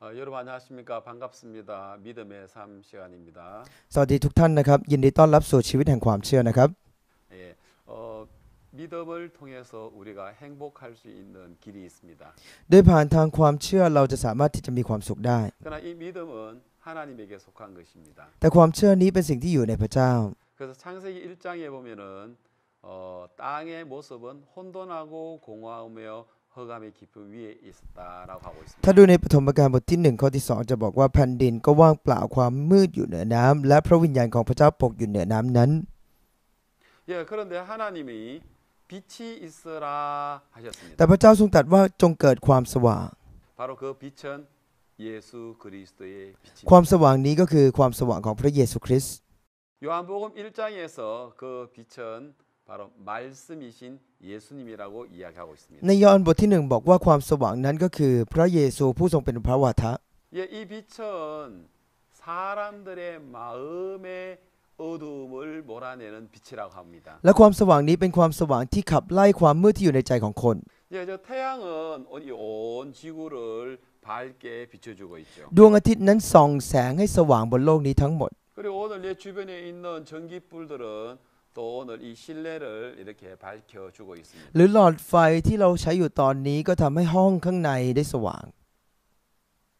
어, 여러분 안녕하십니까? 반갑습니다. 믿음의 삶 시간입니다. สวัสดีทุกท่านนะครับยินดีต้อนรับสู่ชีวิตแห่งความเชื่อนะครับ 예, 어, 믿음을 통해서 우리가 행복할 수 있는 길이 있습니다. โดยผ่านทางความ เชื่อ เราจะ สามารถ ที่จะมี ความ สุข ได้ 그러나 이 믿음은 하나님에게 속한 것입니다. แต่ความเชื่อนี้เป็น สิ่ง ที่ อยู่ ในพระเจ้า 그래서 창세기 1장에 보면은 어, 땅의 모습은 혼돈하고 공허하며 ถ้าดูในปฐมกาลบทที่1ข้อที่2 จะบอกว่าแผ่นดินก็ว่างเปล่าความมืดอยู่เหนือน้ำและพระวิญญาณของพระเจ้าปกอยู่เหนือน้ำนั้นแต่พระเจ้าทรงตรัสว่าจงเกิดความสว่างความสว่างนี้ก็คือความสว่างของพระเยซูคริสต์ในยอห์นบทที่หนึ่งบอกว่าความสว่างนั้นก็คือพระเยซูผู้ทรงเป็นพระวาทะ예이빛은사람들의마음의어둠을몰아내는빛이라고합니다และความสว่างนี้เป็นความสว่างที่ขับไล่ความมืดที่อยู่ในใจของคน예저태양은온이온지구를밝게비춰주고있죠ดวงอาทิตย์นั้นส่องแสงให้สว่างบนโลกนี้ทั้งหมด그리고오늘내주변에있는전기불들은또 오늘 이 실내를 이렇게 밝혀주고 있습니다. หรือหลอดไฟที่เราใช้อยู่ตอนนี้ก็ทำให้ห้องข้างในได้สว่าง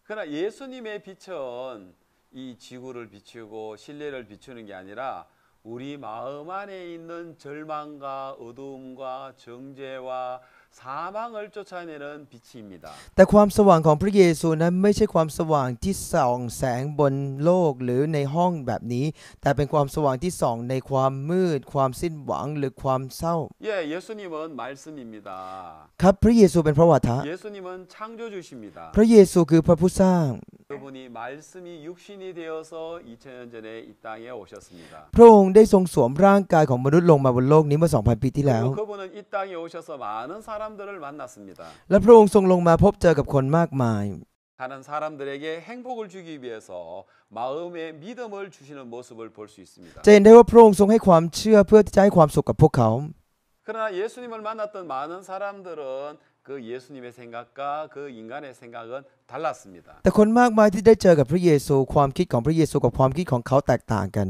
그러나 예수님의 빛은 이 지구를 비추고 실내를 비추는 게 아니라 우리 마음 안에 있는 절망과 어두움과 정죄와 แต่ความสว่างของพระเยซูนั้นไม่ใช่ความสว่างที่ส่องแสงบนโลกหรือในห้องแบบนี้แต่เป็นความสว่างที่ส่องในความมืดความสิ้นหวังหรือความเศร้าครับพระเยซูเป็นพระวาทะ예พระเยซูคือพระผู้สร้าง그분이말씀이육신이되어서2000전에이땅에오셨습니다พระองค์ได้ทรงสวมร่างกายของมนุษย์ลงมาบนโลกนี้เมื่อ2,000ปีที่แล้ว그분은이땅에오셔서많은사람และพระองค์ทรงลงมาพบเจอกับคนมากมาย가는사람들에게행복을주기위해서마음의믿음을주시는모습을볼수있습니다จะเห็นได้ว่าพระองค์ทรงให้ความเชื่อเพื่อที่จะให้ความสุขกับพวกเขา그러나예수님을만났던많은사람들은그예수님의생각과그인간의생각은달랐습니다แต่คนมากมายที่ได้เจอกับพระเยซูความคิดของพระเยซูกับความคิดของเขาแตกต่างกัน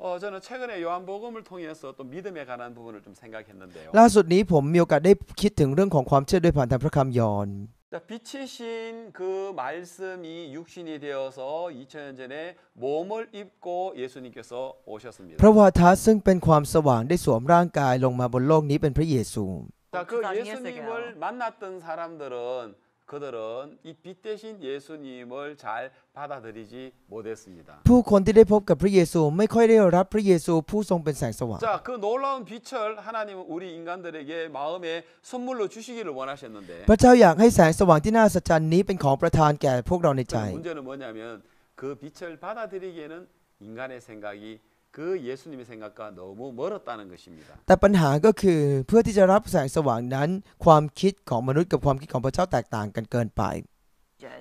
어, 저는 최근에 요한복음을 통해서 또 믿음에 관한 부분을 좀 생각했는데요. ล่าผมมีโอกาสได้คิดถึงเรื่องของความเชื่อด้วยผ่านทางพระคำยอห์น 빛이신 그 말씀이 육신이 되어서 2000년 전에 몸을 입고 예수님께서 오셨습니다. ระวาทะซึ่งเป็นความสว่างได้สวมร่างกายลงมาบนโลกนี้เป็นพระเยซู 자, 그 예수님을 만났던 사람들은 그들은 이 빛 대신 예수님을 잘 받아들이지 못했습니다. ผู้คนที่ได้พบกับพระเยซูไม่ค่อยได้รับพระเยซูผู้ทรงเป็นแสงสว่าง 자, 그 놀라운 빛을 하나님은 우리 인간들에게 마음에 선물로 주시기를 원하셨는데 พระเจ้าอยากให้แสงสว่างที่น่าสัจจันนี้เป็นของประทานแก่พวกเราในใจ 문제는 뭐냐면 그 빛을 받아들이기에는 인간의 생각이 그예수님의생각과너무멀었다는것입니다แต่ปัญหาก็คือเพื่อที่จะรับแสงสว่างนั้นความคิดของมนุษย์กับความคิดของพระเจ้าแตกต่างกันเกินไป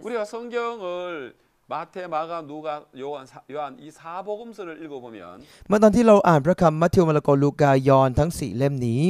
우리가성경을마태마가누가요한사요한이사복음서를읽어보면เมื่อตอนที่เราอ่านพระคัมภีร์มัทธิวมาระโกลูกายอนทั้งสี่เล่มนี้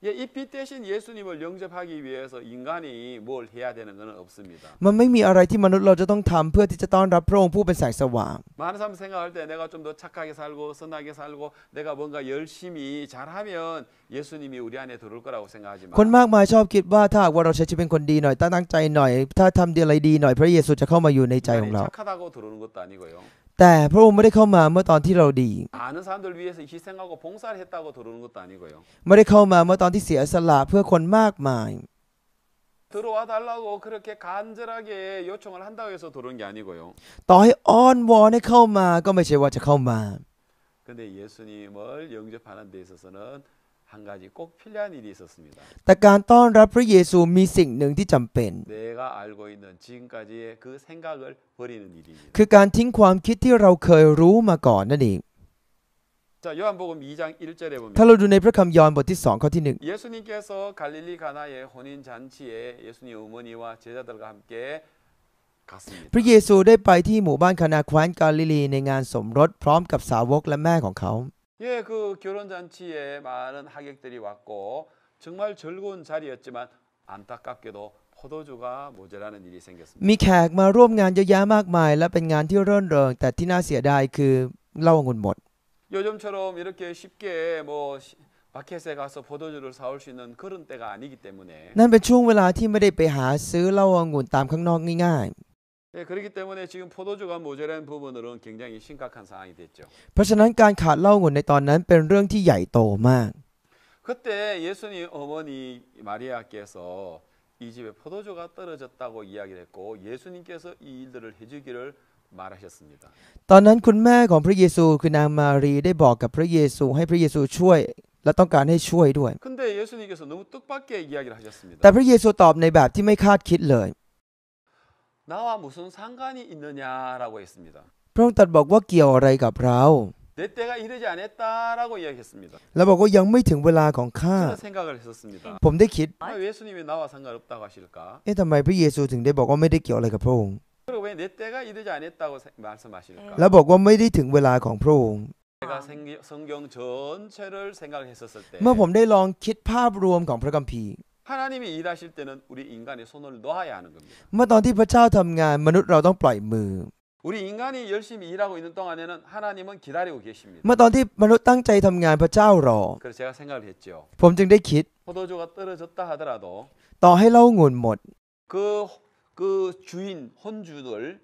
이피 대신 예수님을 영접하기 위해서 인간이 뭘 해야 되는 것은 없습니다. มันไม่มีอะไรที่มนุษย์เราจะต้องทำเพื่อที่จะต้อนรับพระองค์ผู้เป็นแสงสว่าง 많은 사람 생각할 때 내가 좀 더 착하게 살고 선하게 살고 내가 뭔가 열심히 잘하면 예수님이 우리 안에 들어올 거라고 생각하지만 คนมากมายชอบคิดว่าถ้าว่าเราใช้ชีวิตเป็นคนดีหน่อยตั้งใจหน่อย ถ้าทำดีอะไรดีหน่อยพระเยซูจะเข้ามาอยู่ในใจของเรา 착하다고 들어오는 것도 아니고요. แต่พระองค์ไม่ได้เข้ามาเมื่อตอนที่เราดีไม่ได้เข้ามาเมื่อตอนที่เสียสละเพื่อคนมากมายต่อให้อ้อนวอนให้เข้ามาก็ไม่ใช่ว่าจะเข้ามา근데예수님을영접하는데있어서는แต่การต้อนรับพระเยซูมีสิ่งหนึ่งที่จำเป็นคือการทิ้งความคิดที่เราเคยรู้มาก่อนนั่นเองถ้าเราดูในพระคัมภีร์ยอห์นบทที่สองข้อที่예น님께서갈릴리가나의혼인잔치에예수님어머니와제자들과함께1갔습니다พระเยซูได้ไปที่หมู่บ้านคานาแคว้นกาลิลีในงานสมรสพร้อมกับสาวกและแม่ของเขา 예, 그 결혼잔치에 많은 하객들이 왔고 정말 즐거운 자리였지만 안타깝게도 포도주가 모자라는 일이 생겼습니다. มีแขกมาร่วมงานเยอะแยะมากมาย และเป็นงานที่รื่นเริงแต่ที่น่าเสียดายคือเหล้าองุ่นหมด 요즘처럼 이렇게 쉽게 뭐 마켓에 가서 포도주를 사올 수 있는 그런 때가 아니기 때문에 นั่นเป็นช่วงเวลาที่ไม่ได้ไปหาซื้อเหล้าองุ่นตามข้างนอกง่ายๆ예그렇기때문에지금포도주가모자란부분으로는굉장히심각한상황이됐죠เพราะฉะนั้นการขาดเหล้าในตอนนั้นเป็นเรื่องที่ใหญ่โตมาก그때예수님어머니마리아께서이집에포도주가떨어졌다고이야기를했고예수님께서이일들을해주기를말하셨습니다ตอนนั้นคุณแม่ของพระเยซูคือนางมารีได้บอกกับพระเยซูให้พระเยซูช่วยและต้องการให้ช่วยด้วยแต่พระเยซูตอบในแบบที่ไม่คาดคิดเลย나와무슨상관이있느냐라고했습니다พระองค์ตรัสบอกว่าเกี่ยวอะไรกับเรา내때가이르지않았다라고이야기했습니다แล้วบอกว่ายังไม่ถึงเวลาของข้า생각을했었습니다ผมได้คิด왜예수님이나와상관없다고하실까เอ๊ะทำไมพระเยซูถึงได้บอกว่าไม่ได้เกี่ยวอะไรกับพระองค์그왜내때가이르지않았다고말씀하실까แล้วบอกว่าไม่ได้ถึงเวลาของพระองค์제가성경전체를생각했었을때เมื่อผมได้ลองคิดภาพรวมของพระคัมภีร์ 하나님이 일하실 때는 우리 인간의 손을 놔야 하는 겁니다. เมื่อตอนที่พระเจ้าทำงานมนุษย์เราต้องปล่อยมือ 우리 인간이 열심히 일하고 있는 동안에는 하나님은 기다리고 계십니다. เมื่อตอนที่มนุษย์ตั้งใจทำงานพระเจ้ารอ 그래서 제가 생각을 했죠. ผมจึงได้คิด 포도주가 떨어졌다 하더라도 ต่อให้เราองุ่นหมด 그, 그 주인 혼주들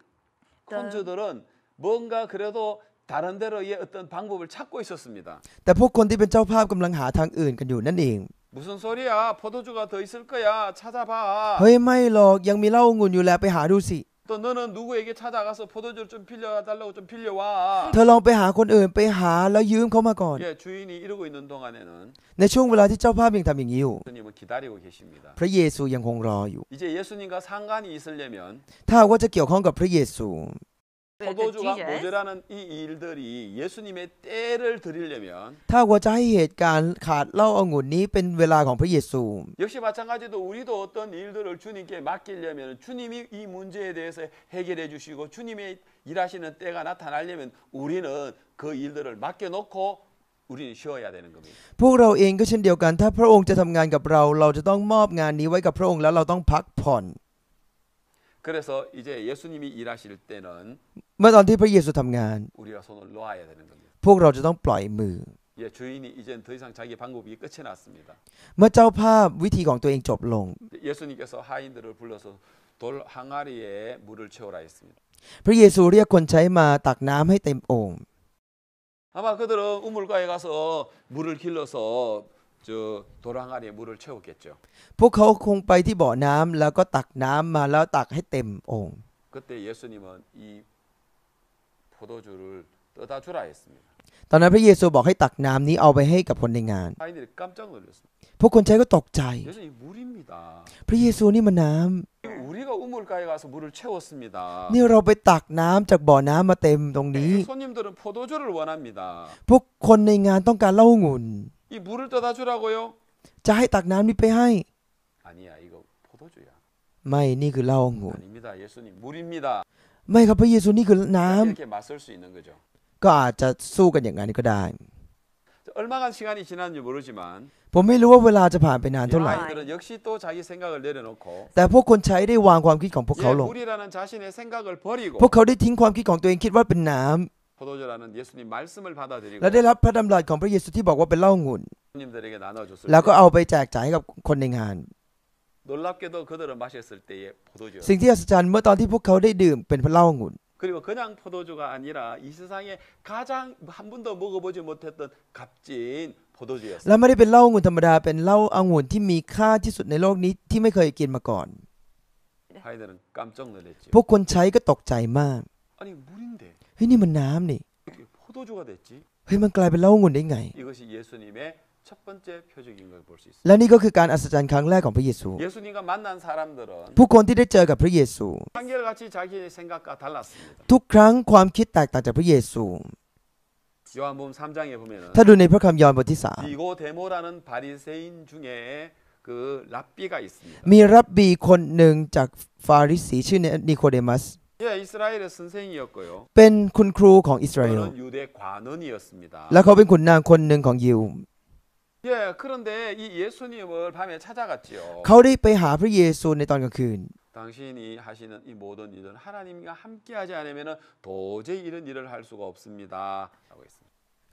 혼주들은 뭔가 그래도 다른 데로의 어떤 방법을 찾고 있었습니다. แต่พวกคนที่เป็นเจ้าภาพกำลังหาทางอื่นกันอยู่นั่นเอง 무슨 소리야? 포도주가 더 있을 거야. 찾아봐. เฮ้ยไม่หรอกยังมีเหล้าองุ่นอยู่แหละไปหาดูสิ또 너는 누구에게 찾아가서 포도주를 좀 빌려달라고 좀 빌려와. เธอลองไปหาคนอื่นไปหาแล้วยืมเขามาก่อน 예, 주인이 이러고 있는 동안에는 ในช่วงเวลาที่เจ้าภาพยังทำอย่างนี้อยู่ 주님은 기다리고 계십니다. พระเยซูยังคงรออยู่ 이제 예수님과 상관이 있으려면 ถ้าหากว่าจะเกี่ยวข้องกับพระเยซู 포도주가 모자라는 이 일들이 예수님의 때를 드리려면 ถ้าหัวใจเหตุการณ์ขาดเหล้าองุ่นนี้เป็นเวลาของพระเยซู 역시 마찬가지로 우리도 어떤 일들을 주님께 맡기려면 주님이 이 문제에 대해서 해결해 주시고 주님의 일하시는 때가 나타나려면 우리는 그 일들을 맡겨 놓고 우리는 쉬어야 되는 겁니다. พวกเราเองก็เช่นเดียวกันถ้าพระองค์จะทํางานกับเราเราจะต้องมอบงานนี้ไว้กับพระองค์แล้วเราต้องพักผ่อน 그래서 이제 예수님이 일하실 때는 เมื่อตอนที่พระเยซูทำงาน 우리가 손을 놓아야 되는 겁니다. พวกเราจะต้องปล่อยมือ 예, 주인이 이젠 더 이상 자기 방법이 끝이 났습니다. เมื่อเจ้าภาพวิธีของตัวเองจบลง 예수님께서 하인들을 불러서 돌 항아리에 물을 채우라 했습니다. พระเยซูเรียกคนใช้มาตักน้ำให้เต็มโอ่ง 아마 그들은 우물가에 가서 물을 길러서 저도랑안에물을채웠겠죠พวกเขาคงไปที่บ่อน้ำแล้วก็ตักน้ำมาแล้วตักให้เต็มโอ่ง그때예수님은이포도주를떠다주라했습니다ตอนนั้นพระเยซูบอกให้ตักน้ำนี้เอาไปให้กับคนในงานพวกคนใช้ก็ตกใจพระเยซูนี่มันน้ำ우리นี่เราไปตักน้ำจากบ่อน้ำมาเต็มตรงนี้พวกคนในงานต้องการเหล้าองุ่น이물을떠다주라고요จะให้ตักน้ำีไปให้아니야이거포도주야ไม่นี่คือลอง아닙니다예수님물입니다ไม่ครับพระเยซูนี่คือน้ำ이렇게맞설수있는거죠ก็อาจจะสูกันอย่างั้นก็ได้얼마간시간이지났는지모르지만ผมไม่รู้ว่าเวลาจะผ่านไปนานเท่า이ไหร่아이들은역시또자기생각을내려놓고แต่พวกคนใช้ได้วางความคิดของพวกเขาลง물이라는자신의생각을버리고พวกเขาได้ทิ้งความคิดของตัวเองคิดว่าเป็นน้ำและได้รับพระดำรัสของพระเยซูที่บอกว่าเป็นเหล้าองุ่นแล้วก็เอาไปแจกจ่ายให้กับคนในงานสิ่งที่อัศจรรย์เมื่อตอนที่พวกเขาได้ดื่มเป็นเหล้าองุ่นและไม่ได้เป็นเหล้าองุ่นธรรมดาเป็นเหล้าองุ่นที่มีค่าที่สุดในโลกนี้ที่ไม่เคยกินมาก่อนพวกคนใช้ก็ตกใจมากเฮ้ยนี่มันน้ำนี่เฮ้ยมันกลายเป็นเล้าองุ่นได้ไง และนี่ก็คือการอัศจรรย์ครั้งแรกของพระเยซูผู้คนที่ได้เจอกับพระเยซู ทุกครั้งความคิดแตกต่างจากพระเยซู ถ้าดูในพระคัมภีร์ยอห์นบทที่สามมีรับบีคนหนึ่งจากฟาริสีชื่อนิโคเดมัสเป็นคุณครูของอิสราเอลและเขาเป็นขุนนางคนหนึ่งของยิวเขาได้ไปหาพระเยซูในตอนกลางคืน당신이하시는이모든일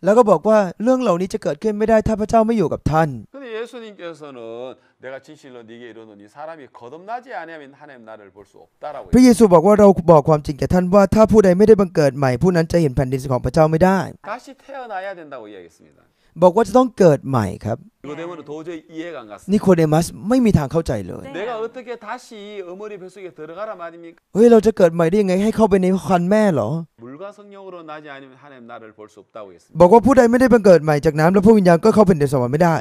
แล้วก็บอกว่าเรื่องเหล่านี้จะเกิดขึ้นไม่ได้ถ้าพระเจ้าไม่อยู่กับท่าน 예수님께서는 내가 진실로 네게 이르노니 사람이 거듭나지 아니하면 하나님 나를 볼 수 없다라고 พระเยซูบอกว่าเราบอกความจริงแก่ท่านว่าถ้าผู้ใดไม่ได้บังเกิดใหม่ผู้นั้นจะเห็นแผ่นดินของพระเจ้าไม่ได้ 다시 태어나야 된다고 이야기했습니다. บอกว่าจะต้องเกิดใหม่ครับนิโคเดมัสไม่มีทางเข้าใจเลยเฮ้ยเราจะเกิดใหม่ได้ยังไงให้เข้าไปในคันแม่เหรอบอกว่าผู้ใดไม่ได้เป็นเกิดใหม่จากน้ำและพระวิญญาณก็เข้าเป็นเดสวรรค์ไม่ได้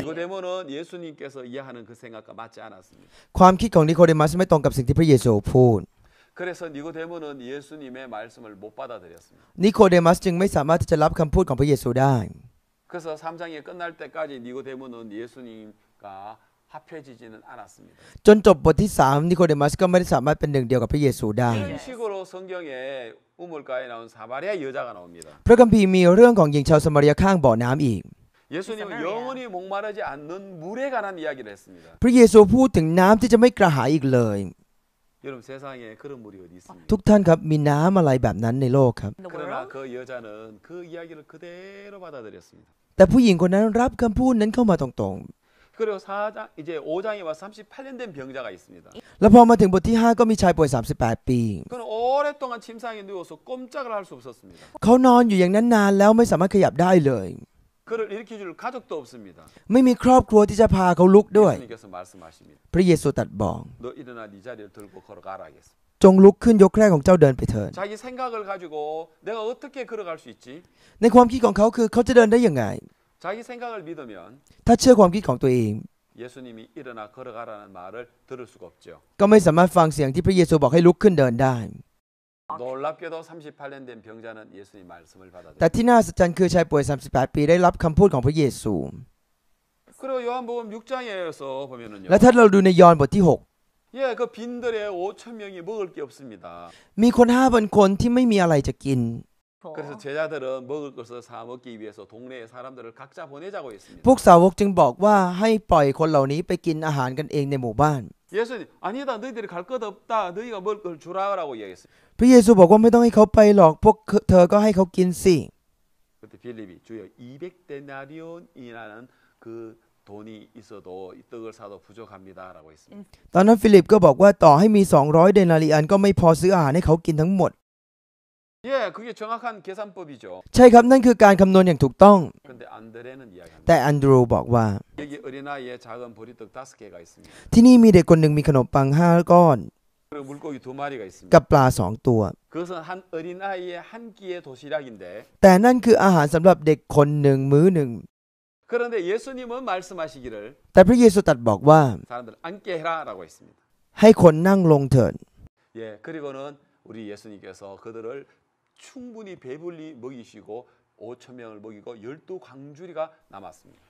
ความคิดของนิโคเดมัสไม่ตรงกับสิ่งที่พระเยซูพูด그래서니고데모는예수님의말씀을못받아들였습니다니코데마스จึงไม่สามารถที่จะรับคำพูดของพระเยซูได้그래서3장이끝날때까지니고데모는예수님과합해지지는않았습니다จนจบบทที่3นิโคเดมัสก็ไม่ได้สามาเป็นหนึ่เดียวกับพระเยซูได้이런식으로성경에우물가에나온사마리아여자가나옵니다พระคัมภีร์มีเรื่องของหญิงชาวสมาเรียข้างบ่อน้ำอีก예수님은영원히목마르지않는물에관한이야기를했습니다พระเยซูพูดถึงน้ำที่จะไม่กระหายอีกเลย여러분세상에그런물이어디있습니까ทุกท่านครับมีน้ำอะไรแบบนั้นในโลกครับ in the world. 그러나그여자는그이야기를그대로받아들였습니다แต่ผู้หญิงคนนั้นรับคำพูดนั้นเข้ามาตรงๆ그리고4장이제5장에와38년된병자가있습니다แล้วพอมาถึงบทที่5ก็มีชายป่วย38ปี그는오랫동안침상에누워서꼼짝을할수없었습니다เขานอนอยู่อย่างนั้นนานแล้วไม่สามารถขยับได้เลย그를일으줄가족도없습니다ไม่มีครอบครัวที่จะพาเขาลุกด้วยพระเยซูตรัสบอกจงลุกขึ้นยกแรกของเจ้าเดินไปเถิดในความคิดของเขาคือเขาจะเดินได้ยังไง ถ้าเชื่อความคิดของตัวเอง ก็ไม่สามารถฟังเสียงที่พระเยซูบอกให้ลุกขึ้นเดินได้ แต่ที่น่าสัจจัน์คือชายป่วย 38 ปีได้รับคำพูดของพระเยซูและถ้าเราดูในยอห์นบทที่ 6 예, 그 빈들에 5천 명이 먹을 게 없습니다. มีคนห้าพันคนที่ไม่มีอะไรจะกิน 그래서 제자들은 먹을 것을 사 먹기 위해서 동네의 사람들을 각자 보내자고 했습니다. พวกสาวกจึงบอกว่าให้ปล่อยคนเหล่านี้ไปกินอาหารกันเองในหมู่บ้าน 예수님, 아니다, 너희들이 갈것 없다. 너희가 먹을 걸 주라라고 이야기했어요. พระเยซูบอกว่าไม่ต้องให้เขาไปหรอกพวกเธอก็ให้เขากินสิ 그때 빌립이 주여 200데나리온이라는 그ตอนนั้นฟิลิปก็บอกว่าต่อให้มี 200 เดนารีอันก็ไม่พอซื้ออาหารให้เขากินทั้งหมด ใช่ครับนั่นคือการคำนวณอย่างถูกต้อง แต่อันดรูบอกว่าที่นี่มีเด็กคนหนึ่งมีขนมปังห้าก้อนกับปลาสองตัวแต่นั่นคืออาหารสำหรับเด็กคนหนึ่งมื้อหนึ่ง 그런데 예수님은 말씀하시기를 사람들 앉게 해라라고 했습니다. ให้คนน 예, 그리고는 우리 예수님께서 그들을 충분히 배불리 먹이시고 5천 명을 먹이고 12 광주리가 남았습니다.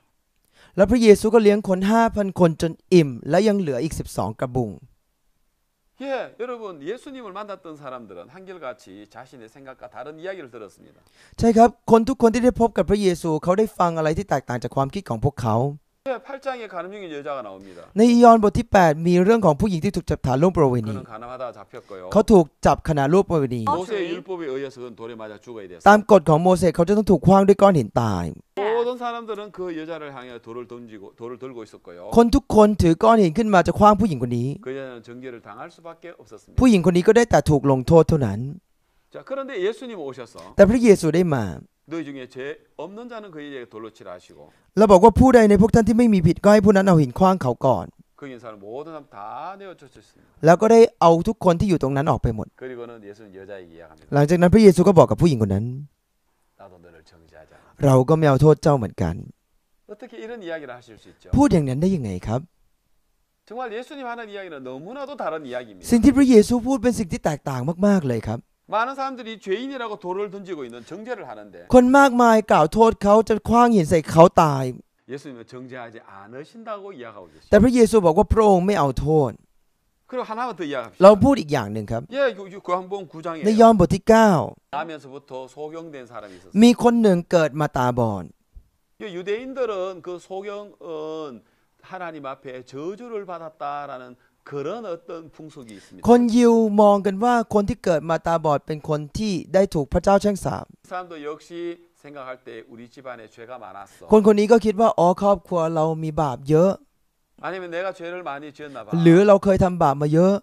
แล้วพระเยคน5 0 0 0คนจนอิ่มและยังเหลืออีก12กระบุง 예, 여러분 예수님을 만났던 사람들은 한결같이 자신의 생각과 다른 이야기를 들었습니다. ใช่ครับคนทุกคนที่ได้พบกับพระเยซูเขาได้ฟังอะไรที่แตกต่างจากความคิดของพวกเขาในอียอห์นบทที่8มีเรื่องของผู้หญิงที่ถูกจับฐานล่วงประเวณีเขาถูกจับขณะล่วงประเวณี모세의율법에의해서그는돌에맞아죽어야됐어요ตามกฎของโมเสสเขาจะต้องถูกคว้างด้วยก้อนหินตายคนทุกคนถือก้อนหินขึ้นมาจะคว้างผู้หญิงคนนี้ผู้หญิงคนนี้ก็ได้แต่ถูกลงโทษเท่านั้นแต่พระเยซูได้มา너희중에죄없는자는그에게돌로치라하시고เราบอกว่าผู้ใดในพวกท่านที่ไม่มีผิดก็ให้ผู้นั้นเอาหินขว้างเขาก่อน그인사는모든사람다내어쫓았습니다แล้วก็ได้เอาทุกคนที่อยู่ตรงนั้นออกไปหมด그리고는예수는여자에게이야기합니다หลังจากนั้นพระเยซูก็บอกกับผู้หญิงคนนั้น나도너를정죄하아เราก็ไม่เอาโทษเจ้าเหมือนกัน어떻게이런이야기를하실수있죠พูดอย่างนั้นได้ยังไงครับ정말예수님하는이야기는너무나도다른이야기입니다สิ่งที่พระเยซูพูดเป็นสิ่งที่แตกต่างมากๆเลยครับ 많은 사람들이 죄인이라고 돌을 던지고 있는 정죄를 하는데 คนมากมายกล่าวโทษเขาจะขว้างหินใส่เขาตาย 예수님은 정죄하지 않으신다고 이야기하고 계십니다. พระเยซูบไม่เอาโทษ 그리고 하나만 더 이야기합시다. พูดอีกค 예, 요한복음 น 9장에 อห์นบท 나면서부터 소경된 사람이 있었어요. 9มีึ่งเกิดมาตาบอด 예, 유대인들은 그 소경은 하나님 앞에 저주를 받았다라는 그런어떤풍속이있습니다คนยิวมองกันว่าคนที่เกิดมาตาบอดเป็นคนที่ได้ถูกพระเจ้าแช่งสาป사람도역시생각할때우리집안에죄가많았어คนคนนี้ก็คิดว่าอ๋อครอบครัวเรามีบาปเยอะ아니면내가죄를많이지었나봐หรือเราเคยทำบาปมาเยอะ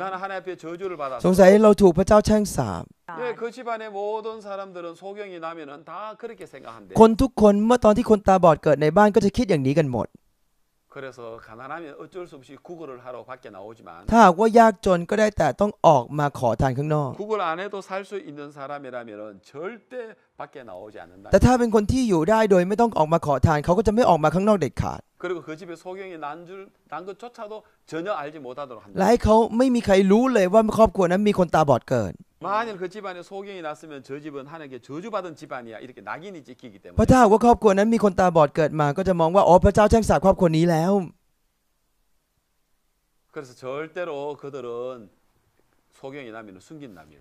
나는하나님앞에저주를ส받았어งสัยเราถูกพระเจ้าแช่งสาป그집안의모든사람들은소경이나면은다그렇게생각한대คนทุกคนเมื่อตอนที่คนตาบอดเกิดในบ้านก็จะคิดอย่างนี้กันหมด 그래서 가난하면 어쩔 수 없이 구걸을 하러 밖에 나오지만 ถ้าหากว่ายากจนก 그 구걸 안 해도 살 수 있는 사람이라면 절대 แต่ถ้าเป็นคนที่อยู่ได้โดยไม่ต้องออกมาขอทานเขาก็จะไม่ออกมาข้างนอกเด็ดขาดและให้เขาไม่มีใครรู้เลยว่าครอบครัวนั้นมีคนตาบอดเกิด만그집안에소경이났으면저집은하나님께저주받은집안이야이렇게낙인이찍히기때문에พระ้าว่าครอบครัวนั้นมีคนตาบอดเกิดมาก็จะมองว่าอ๋อพระเจ้าแช่งสาครอบครัวนี้แล้ว그래서절대로그들은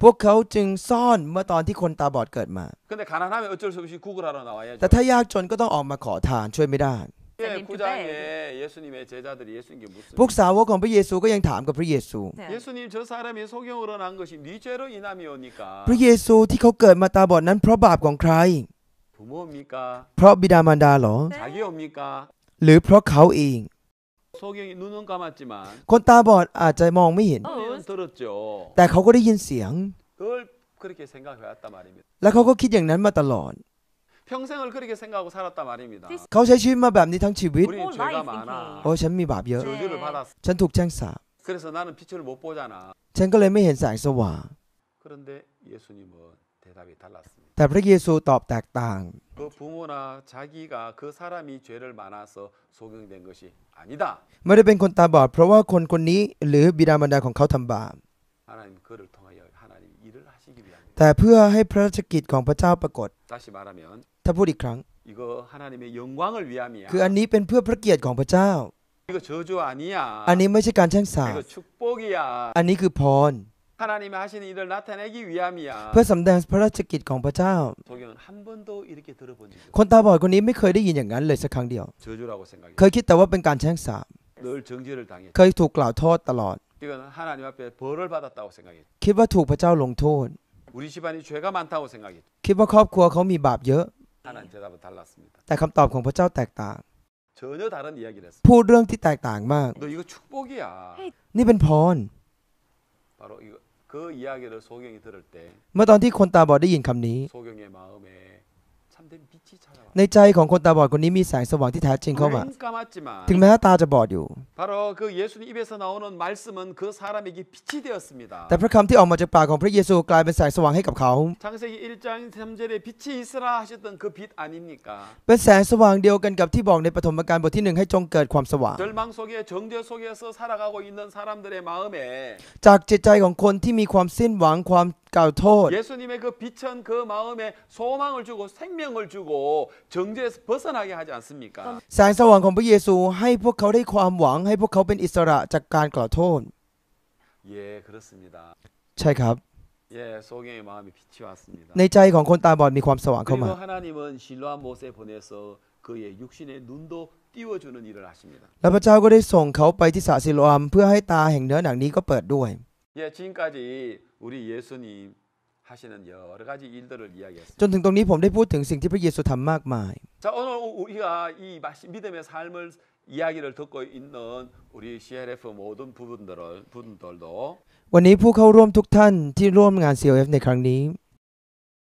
พวกเขาจึงซ่อนเมื่อตอนที่คนตาบอดเกิดมา แต่ถ้ายากจนก็ต้องออกมาขอทานช่วยไม่ได้ พวกสาวกของพระเยซูก็ยังถามกับพระเยซู พระเยซูที่เขาเกิดมาตาบอดนั้นเพราะบาปของใคร เพราะบิดามารดาหรอ หรือเพราะเขาเองคนตาบอดอาจจะมองไม่เห็นแต่เขาก็ได้ยินเสียงและเขาก็คิดอย่างนั้นมาตลอดเขาใช้ชีวิตมาแบบนี้ทั้งชีวิตโอ้ฉันมีบาปเยอะฉันถูกแจ้งสาฉันก็เลยไม่เห็นแสงสว่างแต่พระเยซูตอบแตกต่างไม่ได้เป็นคนตาบอดเพราะว่าคนคนนี้หรือบิดามารดาของเขาทำบาปแต่เพื่อให้พระราชกิจของพระเจ้าปรากฏถ้าพูดอีกครั้งคืออันนี้เป็นเพื่อพระเกียรติของพระเจ้า อันนี้ไม่ใช่การแช่งสาอันนี้คือพร하나님하시는일을나타내기위함이야เพื่อสำแดงพระราชกิจของพระเจ้า한번도이렇게들어본적คนตาบอดคนนี้ไม่เคยได้ยินอย่างนั้นเลยสักครั้งเดียว저주라고생각해เคยคิดแต่ว่าเป็นการแช่งสาป늘정죄를당해เคยถูกกล่าวโทษตลอด이건하나님앞에벌을받았다고생각해คิดว่าถูกพระเจ้าลงโทษ우리집안이죄가많다고생각해คิดว่าครอบครัวเขามีบาปเยอะ하나님대답은달랐습니다แต่คำตอบของพระเจ้าแตกต่าง전혀다른이야기어พูดเรื่องที่แตกต่างมาก너이거축복이야นี่เป็นพร바로이거เมื่อตอนที่คนตาบอดได้ยินคำนี้ในใจของคนตาบอดคนนี้มีแสงสว่างที่แท้จริงเข้ามา ถึงแม้ตาจะบอดอยู่ แต่พระคำที่ออกมาจากปากของพระเยซูกลายเป็นแสงสว่างให้กับเขาเป็นแสงสว่างเดียวกันกับที่บอกในปฐมกาลบทที่หนึ่งให้จงเกิดความสว่างจากจิตใจของคนที่มีความสิ้นหวังความกล่าวโทษ 예수님의 그 비천 그 마음에 소망을 주고 생명을 주고 정죄에서 벗어나게 하지 않습니까? แสงสว่างของพระเยซูให้พวกเขาได้ความหวังให้พวกเขาเป็นอิสระจากการกล่าวโทษ 예, 그렇습니다. ใช่ครับ 예, 소경의 마음이 빛이 왔습니다. ในใจของคนตาบอดมีความสว่างเข้า 그리고 มา 하나님은 실로암 못에 보내서 그의 육신의 눈도 띄워주는 일을 하십니다. และพระเจ้าก็ได้ส่งเขาไปที่สระซิโลอัมเพื่อให้ตาแห่งเนื้อหนังนี้ก็เปิดด้วย 예, 지금까지 우리 예수님 하시는 여러 가지 일들을 이야기했습니다. จนถึงตรงนี้ผมได้พูดถึงสิ่งที่พระเยซูทำมากมาย자 오늘 우리가 이 말씀, 믿음의 삶을 이야기를 듣고 있는 우리 CLF 모든 부분들을 분들도 วันนี้ผู้เข้าร่วมทุกท่านที่ร่วมงาน CLF ในครั้งนี้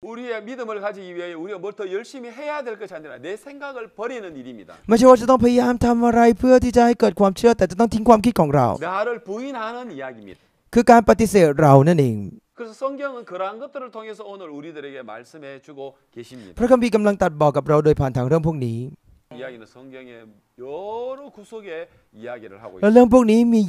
우리의 믿음을 가지기 위해 우리가 뭘더 열심히 해야 될 것이 아니라 내 생각을 버리는 일입니다. ไม่ใช่ว่าจะต้องพยายามทำอะไรเพื่อที่จะให้เกิดความเชื่อแต่จะต้องทิ้งความคิดของเรา 나를 부인하는 이야기입니다. คือการปฏิเสธเรานั่นเอง พระคัมภีร์กำลังตัดบอกกับเราโดยผ่านทางเรื่องพวกนี้이야기는성경의여러구석에이야기를하고แ있습니다วเรื่องพวกนี้มี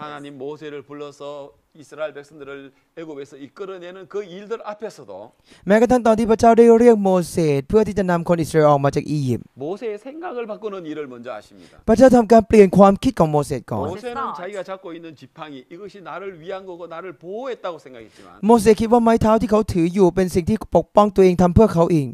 하나님모세를불러서이스라엘백성들을애굽에서이끌어내는그일들앞에서도้กระทั่งตอนที่พระเจ้าได้เรียกโมเสสเพื่อที่จะนำคนอิสราเอลออกมาจากอียิปต์모세의생각을바꾸는일을먼저하십니다พระเจ้าทำการ이ปลี่ยนความคิดของโมเสสก่อน모세는자기가잡고있는지팡이이것이나를위한거고나를보호했다고생각했지만โมเสสคิดว่าไม้เท้าที่เขาถืออยู่เป็นสิ่งที่ปกป้องตัวเองทำเพื่อเขาเอง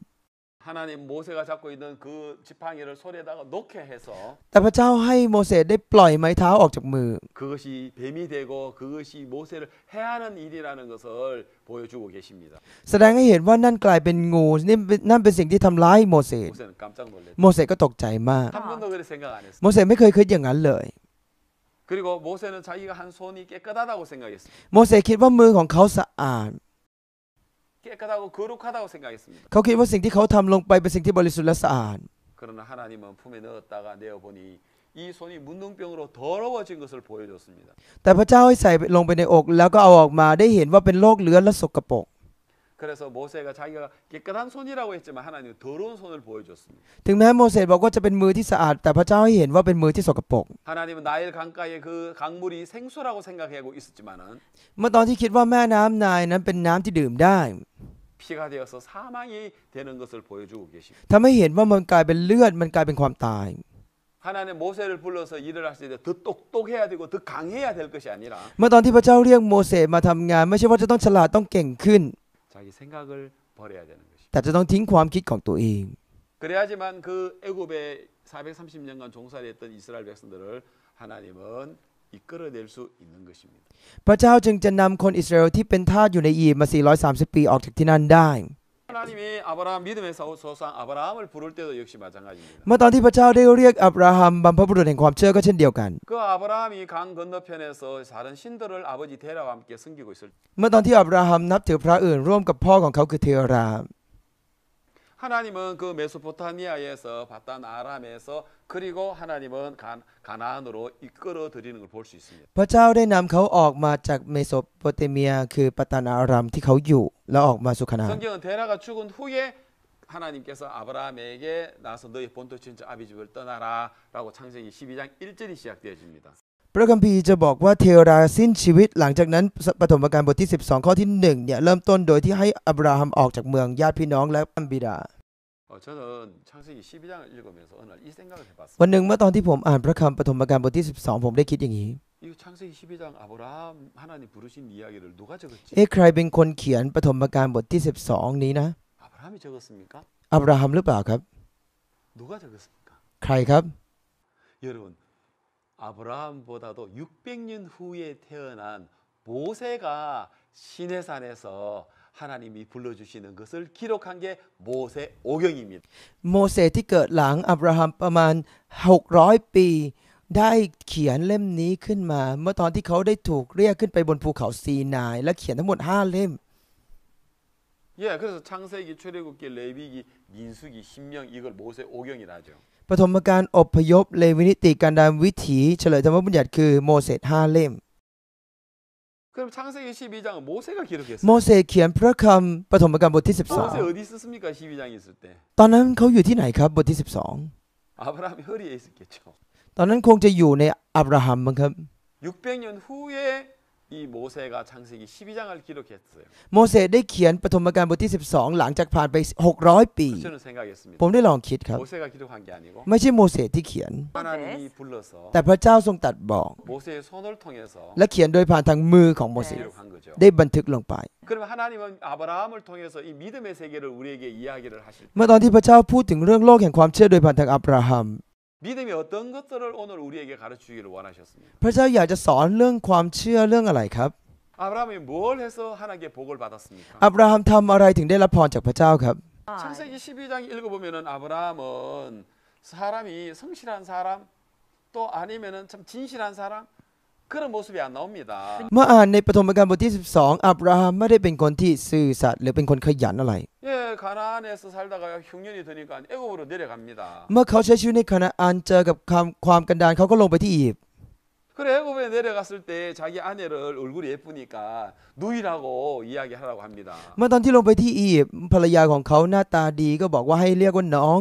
하나님모세가잡고있는그지팡이를손에다가놓게해서แต่พระเจ้าให้โมเสสได้ปล่อยไม้เท้าออกจากมือ그것이뱀이되고그것이모세를해하는일이라는것을보여주고계십니다แสดงให้เห็นว่านั่นกลายเป็นงูนั่นเป็นสิ่งที่ทำร้ายโมเสส모세는깜짝놀랐죠โมเสสก็ตกใจมาก도그생각안했어요โมเสสไม่เคยคิดอย่างนั้นเลย그리고모세는자기가한손이깨끗하다고생각했어요โมเสสคิดว่ามือของเขาสะอาด깨끗하고거룩하다고생각했습니다거기ว่าสิ่งที่เขาทำลงไปเป็นสิ่งที่บริสุทธิ์และสะอาด그러나하나님은품에넣었다가내어보니이손이문둥병으로더러워진것을보여줬습니다แต่พระเจ้าให้ใส่ลงไปในอกแล้วก็เอาออกมาได้เห็นว่าเป็นโรคเลือและสกปรก그래서모세가자기가깨끗한손이라고했지만하나님더러운손을보여줬습니다ถึงแม้โมเสสบอกว่าจะเป็นมือที่สะอาดแต่พระเจ้าให้เห็นว่าเป็นมือที่สกปรก하나님은나일강가에그강물이생수라고생각하고있었지만은เมื่อตอนที่คิดว่าแม่น้ำไนายนั้นเป็นน้ำที่ดื่มได้피가되어서사망이되는것을보여주고계십니다ทาให้เห็นว่ามันกลายเป็นเลือดมันกลายเป็นความตาย하나님모세를불러서일을하실때더똑똑해야되고더강해야될것이아니라เมื่อตอนที่พระเจ้าเรียกโมเสสมาทำงานไม่ใช่ว่าจะต้องฉลาดต้องเก่งขึ้น 자기 생각을 버려야 되는 것입니다. แต่จะต้องทิ้งความคิดของตัวเอง 그래야지만 그 애굽에 430년간 종살이 했던 이스라엘 백성들을 하나님은 이끌어낼 수 있는 것입니다. พระเจ้าจึงจะนำคนอิสราเอลที่เป็นทาสอยู่ในอียิปต์มา430ปีออกจากที่นั่นได้ 하나님이아브라함믿음의소상아브라함을부를때도역시마찬가지입니다เมื่อตอนที่พระเจ้าได้เรียกอับราฮัมบรรพบุรุษแห่งความเชื่อก็เช่นเดียวกัน그아브라함이강건너편에서다른신들을아버지데라와함께섬기고있을เมื่อตอนที่อับราฮัมนับถือพระอื่นร่วมกับพ่อของเขาคือเทรา 하나님은 그 메소포타미아에서 바단 아람에서 그리고 하나님은 가, 나안으로 이끌어 드리는 걸 볼 수 있습니다. พระเจ้าได้นำเขาออกมาจากเมโสโปเตเมียคือปาตานารามที่เขาอยู่แล้วออกมาสู่คานาาน 그 성경은 데라가 죽은 후에 하나님께서 아브라함에게 나서 너희 본토 친척 아비집을 떠나라라고 창세기 12장 1절이 시작되어집니다. พระคัมภีร์จะบอกว่าเทราสิ้นชีวิต หลังจากนั้นปฐมกาลบทที่ 12 ข้อที่1เนี่ยเริ่มต้นโดยที่ให้อับราฮัมออกจากเมืองญาติพี่น้องและบิดา วันหนึ่งเมื่อตอนที่ผมอ่านพระคำปฐมกาลบทที่ 12 ผมได้คิดอย่างนี้เอ๊ะใครเป็นคนเขียนปฐมกาลบทที่ 12 นี้นะอับราฮัมหรือเปล่าครับใครครับ 아브라함보다도 600년 후에 태어난 모세가 시내산에서 하나님이 불러주시는 것을 기록한 게 모세 오경입니다. 모세 ที่ 아브라함 ปร 600ปี ได้เขียนเล่มนี้ขึ้นมาเมื่อตอนที่เขาได้ถูกเรียกขึ้นไปบนภูเขาซีนายและเขียนทั้งหมด5เล่ม 예, 그래서 창세기, 출애굽기, 레위기, 민수기, 신명 이걸 모세 오경이라 하죠. ปฐมกาลอบพยพเลวินิติการดามวิถี เฉลยธรรมบัญญัติคือโมเสสห้าเล่ม โมเสสเขียนพระคำปฐมกาลบทที่ 12 ตอนนั้นเขาอยู่ที่ไหนครับบทที่ 12 ตอนนั้นคงจะอยู่ในอับราฮัมมั้งครับ이모세가창세기12장을기록했어요모세ได้เขียนปฐมกาลบทที่12หลังจากผ่านไป600ปีผมได้ลองคิดครับ모세가기록한게아니고ไม่ใช่โมเสสที่เขียนแต่พระเจ้าทรงตัดบอก모세의손을통해서และเขียนโดยผ่านทางมือของโมเสสได้บันทึกลงไปเมื่อตอนที่พระเจ้าพูดถึงเรื่องโลกแห่งความเชื่อโดยผ่านทางอับราฮัม 믿음이 어떤 것들을 오늘 우리에게 가르쳐 주기를 원하셨습니다. พระเจ้าอยากจะสอนเรื่องความเชื่อเรื่องอะไรครับ 아브라함이 뭘 해서 하나님께 복을 받았습니까? อับราฮัมทำอะไรถึงได้รับพรจากพระเจ้าครับ 창세기 12장 읽어보면은 아브라함은 사람이 성실한 사람 또 아니면은 참 진실한 사람 그런 모습이 안 나옵니다. เมื่ออ่านในปฐมกาลบทที่12อับราฮัมไม่ได้เป็นคนที่ซื่อสัตย์หรือเป็นคนขยันอะไร 예, 가나안에서살다가흉년이드니까애굽으로내려갑니다เมื่อเขาใช้ชีวิตในคณะอันเจอกับความความกันดารเขาก็ลงไปที่อียิปต์그래애굽에내려갔을때자기아내를얼굴이예쁘니까누이라고이야기하라고합니다เมื่อตอนที่ลงไปที่อียิปต์ภรรยาของเขาหน้าตาดีก็บอกว่าให้เรียกว่าน้อง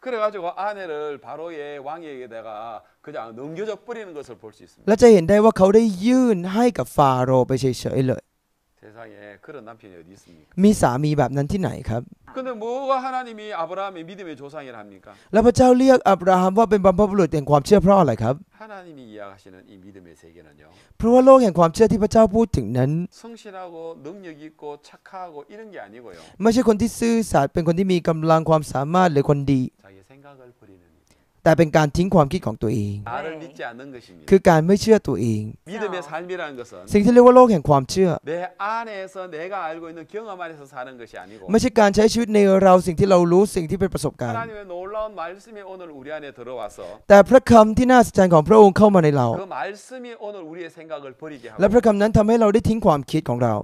그래가지고아내를바로의왕에게다가그냥넘겨져버리는것을볼수있습니다ละจะเห็นได้ว่าเขาไดยื่นให้กบฟาโรห์ไปยเมีสามีแบบนั้นที่ไหนครับ แล้วพระเจ้าเรียกอับราฮัมว่าเป็นบรรพบุรุษแห่งความเชื่อเพราะอะไรครับเพราะว่าโลกแห่งความเชื่อที่พระเจ้าพูดถึงนั้นไม่ใช่คนที่ซื่อสัตย์เป็นคนที่มีกำลังความสามารถหรือคนดีแต่เป็นการทิ้งความคิดของตัวเอง คือการไม่เชื่อตัวเอง สิ่งที่เรียกว่าโลกแห่งความเชื่อไม่ใช่การใช้ชีวิตในเราสิ่งที่เรารู้สิ่งที่เป็นประสบการณ์ แต่พระคำที่น่าสนใจของพระองค์เข้ามาในเรา และพระคำนั้นทำให้เราได้ทิ้งความคิดของเรา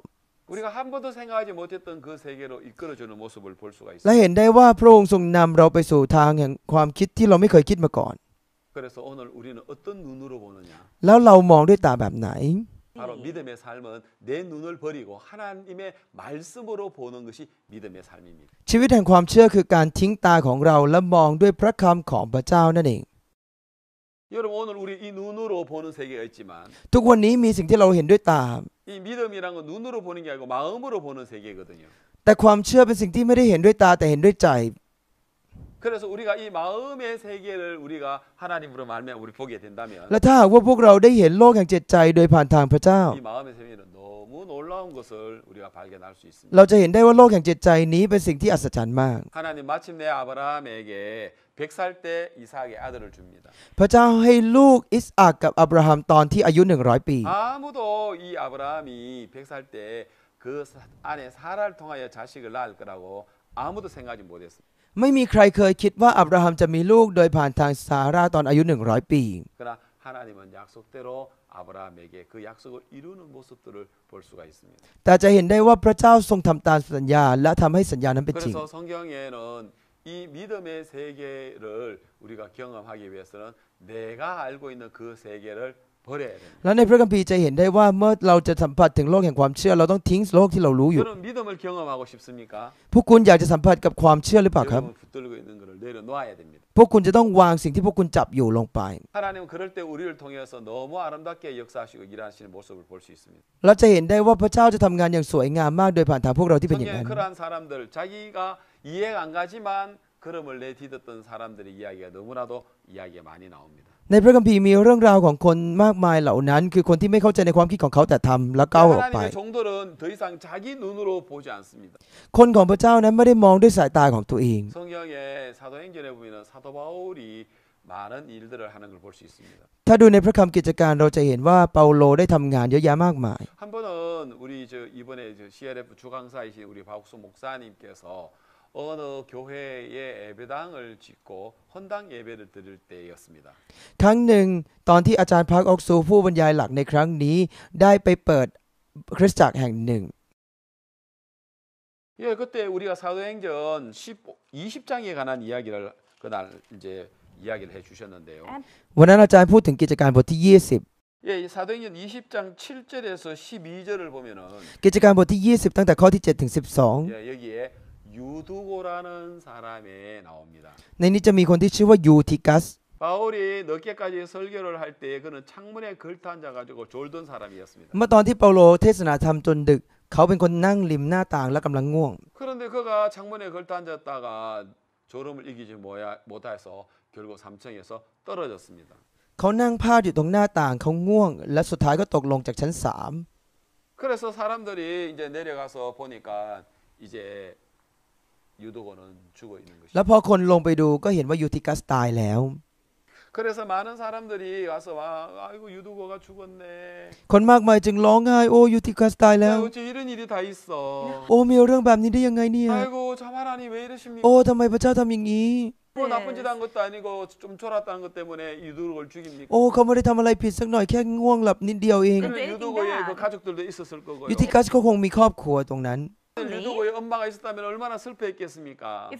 และเห็นได้ว่าพระองค์ทรงนำเราไปสู่ทางแห่งความคิดที่เราไม่เคยคิดมาก่อนแล้วเรามองด้วยตาแบบไหน바로믿음의삶은내눈을버리고하나님의말씀으로보는것이믿음의삶입니다ชีวิตแห่งความเชื่อคือการทิ้งตาของเราและมองด้วยพระคำของพระเจ้านั่นเอง 여러분 오늘 우리 이 눈으로 보는 세계가 있지만 ทุกวันนี้มีสิ่งที่เราเห็นด้วยตา이 믿음이란 건 눈으로 보는 게 아니고 마음으로 보는 세계거든요. แต่ความเชื่อเป็นสิ่งที่ไม่ได้เห็นด้วยตาแต่เห็นด้วยใจ 그래서 우리가 이 마음의 세계를 우리가 하나님으로 말미암아 우리 보게 된다면 และถ้าหากว่าพวกเราได้เห็นโลกแห่งจิตใจโดยผ่านทางพระเจ้า이 마음의 세계는 너무 놀라운 것을 우리가 발견할 수 있습니다. เราจะเห็นได้ว่าโลกแห่งจิตใจนี้เป็นสิ่งที่อัศจรรย์มาก 하나님 마침내 아브라함에게 100살때이삭의아들을줍니다พระเจ้าให้ลูกอิสอักกับอับราฮัมตอนที่อายุ100ปี아무도이아브라함이100살때그안에사라를통하여자식을낳을거라고아무도생각하지못했습니다ไม่มีใครเคยคิดว่าอับราฮัมจะมีลูกโดยผ่านทางซาร่าตอนอายุ100ปี그러나하나님은약속대로아브라함에게그약속을이루는모습들을볼수가있습니다แต่จะเห็นได้ว่าพระเจ้าทรงทำตามสัญญาและทำให้สัญญานั้นเป็นจริง그래서성경에는이믿음의세계를우리가경험하기위해서는내가알고있는그세계를버려야됩니다และในพระคัมภีร์จะเห็นได้ว่าเมื่อเราจะสัมผัสถึงโลกแห่งความเชื่อเราต้องทิ้งโลกที่เรารู้อยู่여러믿음을경험하고싶습니까พวกคุณอยากจะสัมผัสกับความเชื่อหรือเปล่าครับ붙들고있는것을내려놓아야됩니다พวกคุณจะต้องวางสิ่งที่พวกคุณจับอยู่ลงไป하나님은그럴때우리를통해서너무아름답게역사하시고일하시는모습을볼수있습니다เราจะเห็นได้ว่าพระเจ้าจะทำงานอย่างสวยงามมากโดยผ่านทางพวกเราที่เป็นอย่าง성경에นั้น그러한사람들자기가 이해가 안 가지만 그럼을 내딛었던 사람들의 이야기가 너무나도 이야기가 많이 나옵니다. ในพระคัมภีร์มีเรื่องราวของคนมากมายเหล่านั้นคือคนที่ไม่เข้าใจในความคิดของเขาแต่ทำและก้าวออกไป 하나님의 종들은 더 이상 자기 눈으로 보지 않습니다. คนของพระเจ้านั้นไม่ได้มองด้วยสายตาของตัวเอง 성경의 사도행전에 보면 사도 바울이 많은 일들을 하는 걸볼수 있습니다. ถ้าดูในพระคัมภีร์กิจการเราจะเห็นว่าเปาโลได้ทำงานเยอะแยะมากมาย한 번은 우리 저 이번에 저 CLF 주강사이신 우리 박수 목사님께서 어느 교회에 예배당을 짓고 헌당 예배를 드릴 때였습니다. ครั้งหนึ่งตอนที่อาจารย์พักออกสูผู้บรรยายหลักในครั้งนี้ได้ไปเปิดคริสตจักรแห่งหนึ่ง 예, 그때 우리가 사도행전 15, 20장에 관한 이야기를 그날 이제 이야기를 해 주셨는데요. วันนั้นอาจารย์พูดถึงกิจการบทที่ 예, 이 사도행전 20장 7절에서 12절을 보면은 20กิจการบทที่20ตั้งแต่ข้อที่7ถึง12 예, 여기에 유두고라는 사람에 나옵니다. ในนี้จะมีคนที่ชื่อว่ายูทิกัส 바울이 늦게까지 설교를 할 때 그는 창문에 걸터 앉아 가지고 졸던 사람이었습니다. เมื่อตอนที่เปาโลเทศนาธรรมจนดึกเขาเป็นคนนั่งริมหน้าต่างและกำลังง่วง 그런데 그가 창문에 걸터 앉았다가 졸음을 이기지 뭐야 못해서 결국 3층에서 떨어졌습니다. เขานั่งพาดอยู่ตรงหน้าต่างเขาง่วงและสุดท้ายก็ตกลงจากชั้นสาม 그래서 사람들이 이제 내려가서 보니까 이제 ยูโดนแล้วพอคนลงไปดูก็เห็นว่ายูทิกัสตายแล้ว그래서많은사람들이와서와아이고유도거가죽었네คนมากมายจึงร้องไห้โอ้ยูทิกัสตายแล้วโอ้มีเรื่องแบบนี้ได้ยังไงเนี่ย왜이러십니까โอ้ทำไมพระเจ้าทำอย่างนี้뭐나쁜짓한것도아니고좀졸았다는것때문에유도를죽입니까โอ้เขาไม่ได้ทำอะไรผิดสักหน่อยแค่ง่วงหลับนิดเดียวเองยูทิกัสก็คงมีครอบครัวตรงนั้น두고엄마가있었다면얼마나슬퍼했겠습니까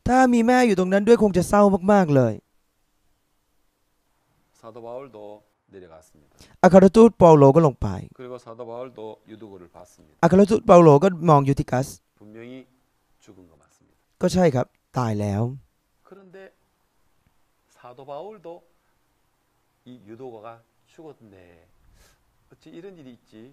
ถ้ามีแม่อยู่ตรงนั้นด้วยคงจะเศร้ามากๆเลย사도바울도내려갔습니다อัครทูตเปาโลก็ลงไป그리고사도바울도유두고를봤습니다อัครทูตเปาโลก็มองยูติกัส분명히죽은거맞습니다ก็ใช่ครับตายแล้ว그런데사도바울도이유도가가죽었네어찌이런일이있지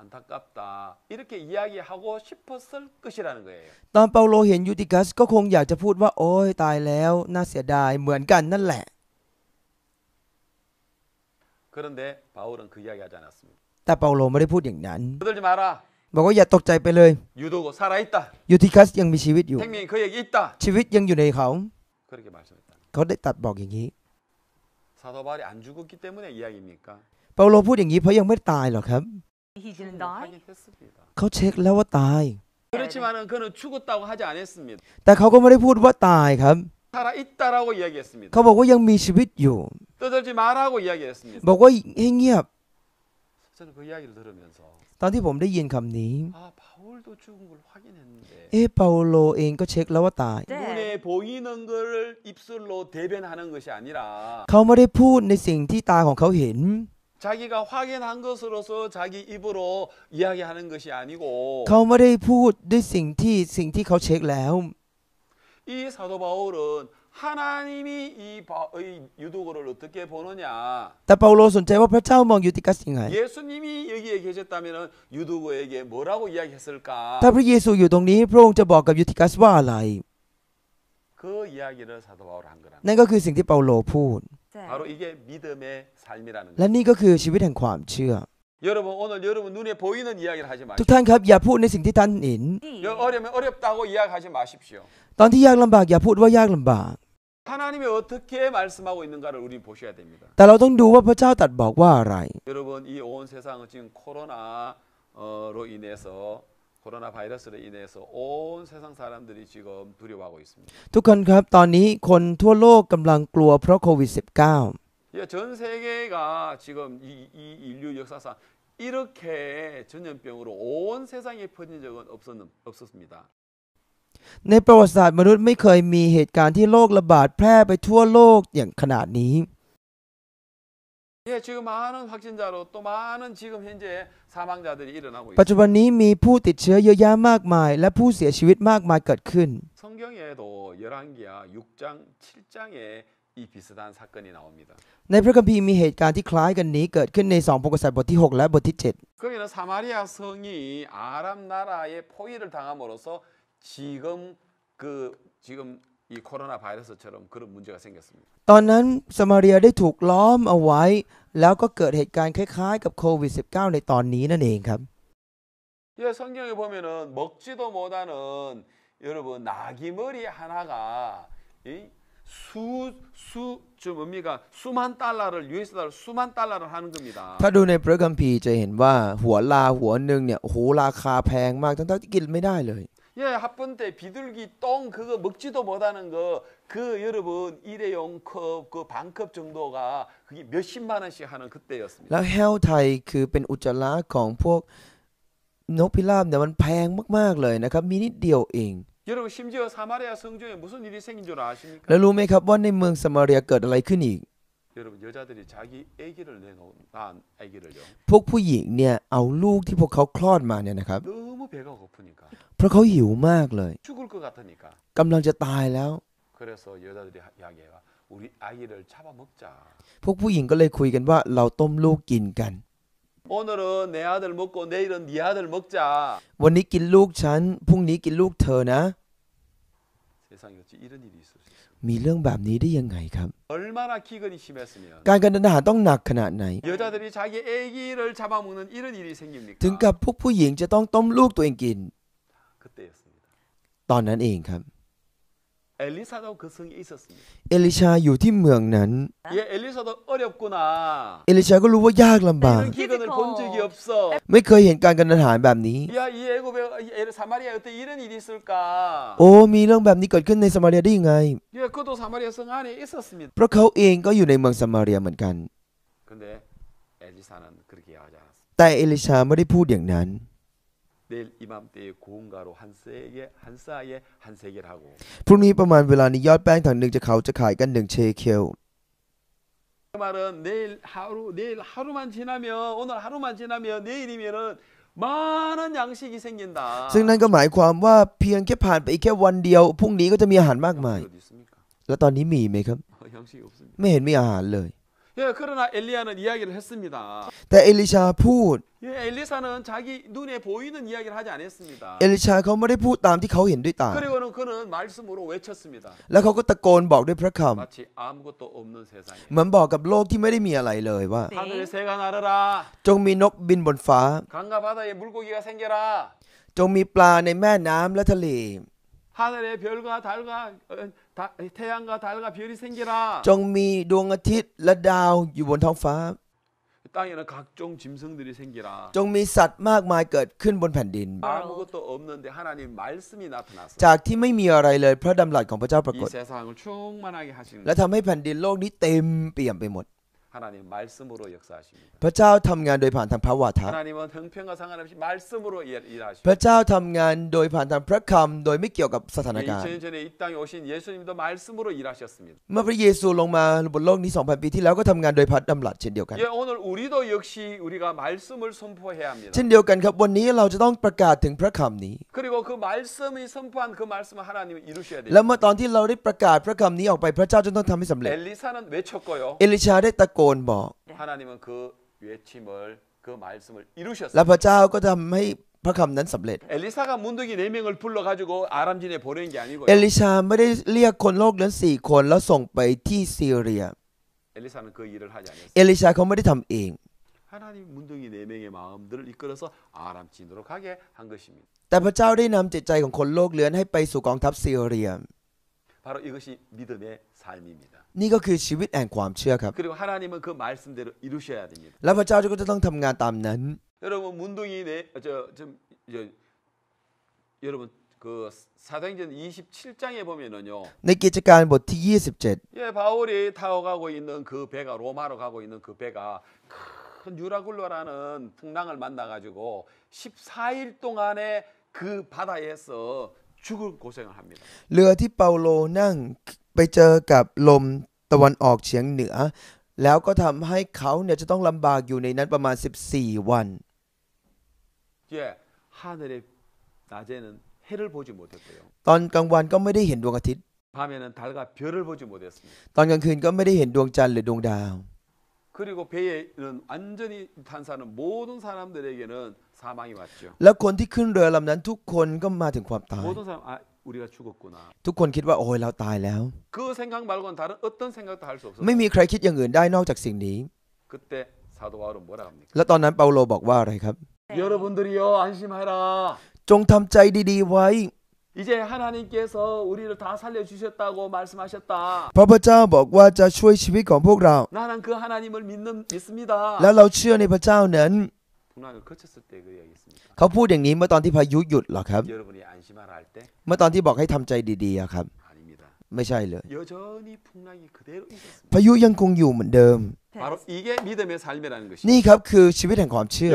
안타깝다이렇게이야기하고싶었을것이라는거예요ตอนเปาโลเห็นยูติกัสก็คงอยากจะพูดว่าโอ้ยตายแล้วน่าเสียดายเหมือนกันนั่นแหละ그런데바울은그이야기하지않았습니다แต่เปาโลไม่ได้พูดอย่างนั้น들지마라บอกว่าอย่าตกใจไปเลย유도고살아있다ยู카ิ영ัสยังมีชีวิตอยู่생명이그에게있다ชีวิตยังอยู่ในเขา그렇게말씀했다เขาได้ตัดบอกอย่างนี้사도바울이안죽었기때문에이야기입니까เปาโลพูดอย่างนี้เพราะยังไม่ตายหรอกครับ he didn't d เขาเช็คแล้วว่าตายแต่เขาก็ไม่ได้พูดว่าตายครับเขาบอกว่ายังมีชีวิตอยู่บอกว่าให้เงียบตอนที่ผมได้ยินคำนี้아바울도죽은เอะเปาโลเองก็เช็คแล้วว่าตายเขาไม่ได้พูดในสิ่งที่ตาของเขาเห็น 자기가 확인한 것으로서 자기 입으로 이야기하는 것이 아니고 เขาไม่ได้พูดด้วยสิ่งที่สิ่งที่เขาเช็คแล้ว이 사도 바울은 하나님이 이, 바, 이 유독을 어떻게 보느냐? แต่เปาโลสนใจว่าพระเจ้ามองยูติกัสยังไง 예수님이 여기에 계셨다면 유독에게 뭐라고 이야기했을까? ถ้าพระเยซูอยู่ตรงนี้พระองค์จะบอกกับยูติกัสว่าอะไร그 이야기를 사도 바울 한 거라. นั่นก็คือสิ่งที่เปาโลพูด 바로 이게 믿음의 삶이라는 และ 거예요. นี่ก็คือชีวิตแห่งความเชื่อ 여러분 오늘 여러분 눈에 보이는 이야기를 하지 ทุ 마십시오. กท่านครับอย่าพูดในสิ่งที่ท่านเห็น 여- 어려면 어렵다고 이야기하지 마십시오. ตอนที่ยากลำบากอย่าพูดว่ายากลำบาก 하나님이 어떻게 말씀하고 있는가를 우리 보셔야 됩니다. แต่เราต้องดูว่าพระเจ้าตรัสบอกว่าอะไร 여러분 이온 세상은 지금 코로나로 인해서 코로나바이러스로인해서온세상사람들이지금두려워하고있습니다ทุกคนครับตอนนี้คนทั่วโลกกำลังกลัวเพราะโควิด19전세계가지금이이인류역사상이렇게전염병으로온세상에퍼진적은없었는없었습니다ในประวัติศาสตร์มนุษย์ไม่เคยมีเหตุการณ์ที่โรคระบาดแพร่ไปทั่วโลกอย่างขนาดนี้ 예, 지금 많은 확진자로 또 많은 지금 현재 사망자들이 일어나고 ปัจจุบันนี้มีผู้ติดเชื้อเยอะแยะมากมายและผู้เสียชีวิตมากมายเกิดขึ้น 있습니다. 성경에도 열왕기하 6장 7장에 이 비슷한 사건이 나옵니다. ในพระคัมภีร์มีเหตุการณ์ที่คล้ายกันนี้เกิดขึ้นใน2พงศษบทที่ 6และบทที่ 거기는 사마리아 성이 아람 나라의 포위를 당함으로써 지금 그 지금 이코로나바이러스처럼그런문제가생겼습니다ตอนนั้นสมาเรียได้ถูกล้อมเอาไว้แล้วก็เกิดเหตุการณ์คล้ายๆกับโควิด -19 ในตอนนี้นั่นเองครับ예성경에보면은먹지도못하는여러분나귀머리하나가이수수좀수만달러를달러수만달러를하는겁니다ถ้าดูในพระคัมภีร์จะเห็นว่าหัวลาหัวหนึ่งเนี่ยโอ้โหราคาแพงมากทั้งๆที่กินไม่ได้เลย 예, 합분 때 비둘기 똥 그거 먹지도 못하는 거그 여러분 일회용 컵그반컵 정도가 그게 몇십만 원씩 하는 그때였습니다. แล้วแห้วไทยคือเป็นอุจจาระของพวกนกพิราบเนี่ยมันแพงมากๆเลยนะครับมีนิดเดียวเอง 여러분 심지어 사마리아 성전에 무슨 일이 생긴 줄 아십니까? แล้วรู้ไหมครับว่าในเมืองสมาเรียเกิดอะไรขึ้นอีก여자들이자기아기를내놓은아아기를요พวกผู้หญิงเนี่ยเอาลูกที่พวกเขาคลอดมาเนี่ยนะครับ너무배가고프니까เพราะเขาหิวมากเลย죽을것같으니까กำลังจะตายแล้ว그래서여자들이이야기해요우리아를잡아먹자พวกผู้หญิงก็เลยคุยกันว่าเราต้มลูกกินกัน오늘은내아들먹고내일은네아들먹자วันนี้กินลูกฉันพรุ่งนี้กินลูกเธอนะมีเรื่องแบบนี้ได้ยังไงครับ การกันดานหาต้องหนักขนาดไหน ถึงกับพวกผู้หญิงจะต้องต้มลูกตัวเองกิน ตอนนั้นเองครับเอลิชา에있었습니다엘리อยู่ที่เมืองนั้น예엘리사도어렵구나เอลิชาก็รู้ว่ายากลำบากไม่เคยเห็นการกันอาหารแบบนี้โอ้มีเรื่องแบบนี้เกิดขึ้นในสมาเรียได้ยังไงเพราะเขาเองก็อยู่ในเมืองสมาเรียเหมือนกันแต่เอลิชาไม่ได้พูดอย่างนั้น내일이맘때의고운가로한쌍에한쌍에한세겔하고พรุ่งนี้ประมาณเวลานี้ยอดแป้งถังหนึ่งจะเขาจะขายกันหนึ่งเชเคียว그말은내일하루내일하루만지나면오늘하루만지나면내일이면은많은양식이생긴다ซึ่งนั่นก็หมายความว่าเพียงแค่ผ่านไปอีกแค่วันเดียวพรุ่งนี้ก็จะมีอาหารมากมาย디있습니까แล้วตอนนี้มีไหมครับ양식이없습니다ไม่เห็นมีอาหารเลย예그러나엘리야는이야기를했습니다แต่เอลิชาพูด예엘리사는자기눈에보이는이야기를하지않았습니다เอลิชาเขาไม่ได้พูดตามที่เขาเห็นด้วยตา그리고는그는말씀으로외쳤습니다แล้วเขาก็ตะโกนบอกด้วยพระค마치아무것도없는세상ำเหมือนบอกกับโลกที่ไม่ได้มีอะไรเลยว่า하늘새가날아라จงมีนกบินบนฟ้า강가바다에물고기가생겨라จงมีปลาในแม่น้ำและทะเล하늘별과달과จงมีดวงอาทิตย์และดาวอยู่บนท้องฟ้า จงมีสัตว์มากมายเกิดขึ้นบนแผ่นดิน จากที่ไม่มีอะไรเลยพระดำรัสของพระเจ้าปรากฏและทำให้แผ่นดินโลกนี้เต็มเปี่ยมไปหมด하나님말씀으로역사하십니다พระเจ้าทำงานโดยผ่านทางพระวาทะ하나님은형편과상관없이말씀으로일พ하십니다ระเจ้าทำงานโดยผ่านทางพระคำโดยไม่เกี่ยวกับสถานการณ์2000년전에이땅에오신예수님도말씀으로일하셨습니다เมื่อพระเยซูลงมาบนโลกนี้2,000ปีที่แล้วก็ทำงานโดยพัสดียวกัน예오늘우리도역시우리가말씀을선포해야합니다เช่นเดียวกันครับวันนี้เราต้องประกาศถึงพระคำนี้그리고그말씀이선포한그말씀을하나님이루셔야และ돼요เมื่อตอนที่เราได้ประกาศพระคำนี้ออกไปพระเจ้าจะต้องทำให้สำเร็จ엘리사는외쳤고요เอลิชาได้ตะโกโนบอกและพระเจ้าก็ทำให้พระคำนั้นสำเร็จ เอลิชาไม่ได้เรียกคนโลกนั้นสี่คนแล้วส่งไปที่ซีเรียเอลิชาเขาไม่ได้ทำเอง แต่พระเจ้าได้นำจิตใจของคนโลกเลื้อนให้ไปสู่กองทัพซีเรียนี่ก็คือชีวิตแห่งความเชื่อครับ 그리고 하나님은 그 말씀대로 이루셔야 됩니다. และพระเจ้าก็จะต้องทำงานตามนั้น 여러분 문둥이 내저좀 여러분 그 사도행전 27장에 보면은요. ในกิจกา 뭐 예, 바울이 타고 가고 있는 그 배가 로마로 가고 있는 그 배가 큰 유라굴로라는 풍랑을 만나 가지고 14일 동안에 그 바다에서 죽을 고생을 합니다. เรือที่เปาโลนั่งไปเจอกับลมตะวันออกเฉียงเหนือ แล้วก็ทำให้เขาเนี่ยจะต้องลำบากอยู่ในนั้นประมาณ 14 วัน ตอนกลางวันก็ไม่ได้เห็นดวงอาทิตย์ ตอนกลางคืนก็ไม่ได้เห็นดวงจันทร์หรือดวงดาว แล้วคนที่ขึ้นเรือลำนั้นทุกคนก็มาถึงความตายทุกคนคิดว่าโอ้ยเราตายแล้ว ไม่มีใครคิดอย่างอื่นได้นอกจากสิ่งนี้ แล้วตอนนั้นเปาโลบอกว่าอะไรครับ จงทำใจดีๆไว้พระเจ้าบอกว่าจะช่วยชีวิตของพวกเรา และเราเชื่อในพระเจ้านั้นเขาพูดอย่างนี้เมื่อตอนที่พายุหยุดหรอครับ เมื่อตอนที่บอกให้ทำใจดีๆครับ ไม่ใช่เลย พายุยังคงอยู่เหมือนเดิม นี่ครับคือชีวิตแห่งความเชื่อ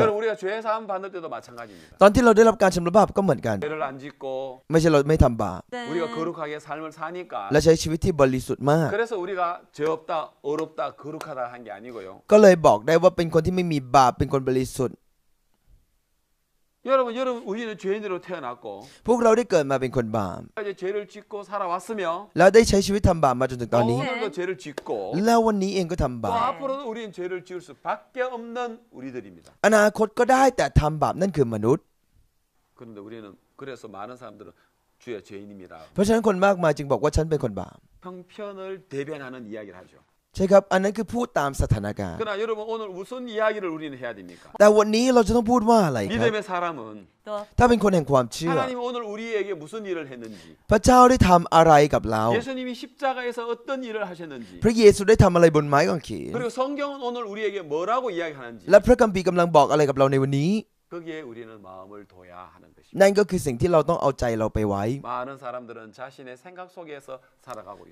ตอนที่เราได้รับการชำระบาปก็เหมือนกัน ไม่ใช่เราไม่ทำบาปและใช้ชีวิตที่บริสุทธิ์มาก ก็เลยบอกได้ว่าเป็นคนที่ไม่มีบาปเป็นคนบริสุทธิ์여러분여러분우리는죄인으로태어났고พวกเราได้เกิดมาเป็นคนบาป이제죄를짓고살아왔으며ได้ใช้ชีวิตทำบาปมาจนถึงตอนนี้오늘도죄를짓고วันนี้เองก็ทำ또บาป앞으로도우리는죄를지을수밖에없는우리들입니다อนาคตก็ได้แต่ทำบาปนั่นคือมนุษย์그런데우리는그래서많은사람들은주의죄인입니다เพราะฉะนั้นคนมากมายจึงบอกว่าฉันเป็นคนบาป편을대변하는이야기를하죠ใช่ครับ อันนั้นคือพูดตามสถานการณ์ แต่วันนี้เราจะต้องพูดว่าอะไรครับถ้าเป็นคนแห่งความเชื่อ พระเจ้าได้ทำอะไรกับเรา พระเยซูได้ทำอะไรบนไม้กางเขนและพระคัมภีร์กำลังบอกอะไรกับเราในวันนี้ นั่นก็คือสิ่งที่เราต้องเอาใจเราไปไว้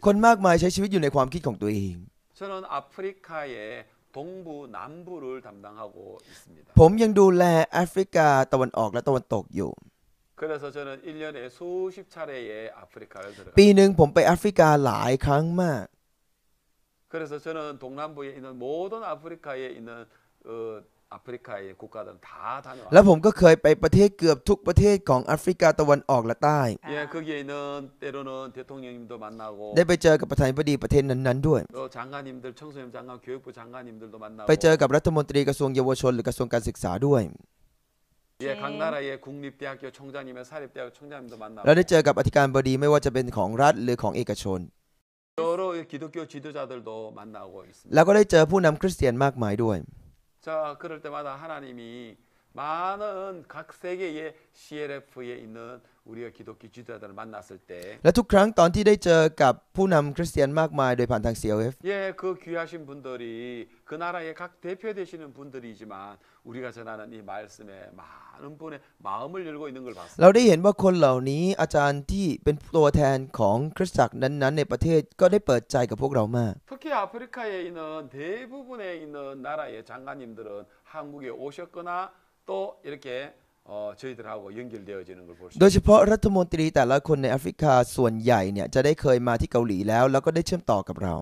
คนมากมายใช้ชีวิตอยู่ในความคิดของตัวเอง 저는 아프리카의 동부 남부를 담당하고 있습니다. ผมยังดูแตะวันออกและตะวันตกอยู่ 그래서 저는 1년에 수십 차례의 아프리카를 들어가. ปีหนึ่งผมไป 그래서 저는 동남부에 있는 모든 아프리카에 있는 어, และผมก็เคยไปประเทศเกือบทุกประเทศของแอฟริกาตะวันออกและใต้ได้ไปเจอกับประธานาธิบดีประเทศนั้นๆด้วยไปเจอกับรัฐมนตรีกระทรวงเยาวชนหรือกระทรวงการศึกษาด้วยเราได้เจอกับอธิการบดีไม่ว่าจะเป็นของรัฐหรือของเอกชน여러기แล้วก็ได้เจอผู้นำคริสเตียนมากมายด้วย 자, 그럴 때마다 하나님이 많은 각 세계의 CLF에 있는 우리가 기독교 지도자들을 만났을 때และทุกครั้งตอนที่ได้เจอกับผู้นำคริสเตียนมากมายโดยผ่านทาง CLF 예, 그 귀하신 분들이 그 나라의 각 대표 되시는 분들이지만 우리가 전하는 이 말씀에 많은 분의 마음을 열고 있는 걸 봤습니다. เราได้เห็นว่าคนเหล่านี้อาจารย์ที่เป็นตัวแทนของคริสตจักรนั้นๆในประเทศก็ได้เปิดใจกับพวกเรามาก 특히 아프리카에 있는 대부분에 있는 나라의 장관님들은 한국에 오셨거나 또이렇게어저희들하고연결되어지는걸볼수โดยเฉพาะรัฐมนตรีแต่ละคนในแอฟริกาส่วนใหญ่เนี่ยจะได้เคยมาที่เกาหลีแล้วแล้วก็ได้เชื่อมต่อกับเรา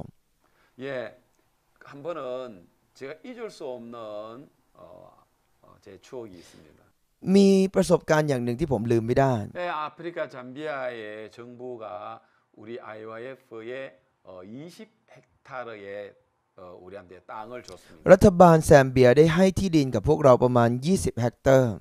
예한번은제가잊을수없는어어제추억이있습니다มีประสบการณ์อย่างหนึ่งที่ผมลืมไม่ได้네아프리카잠비아의정부가우리 IYF 에어20헥타르의รัฐบาลแซมเบียได้ให้ที่ดินกับพวกเราประมาณ 20เฮกเตอร์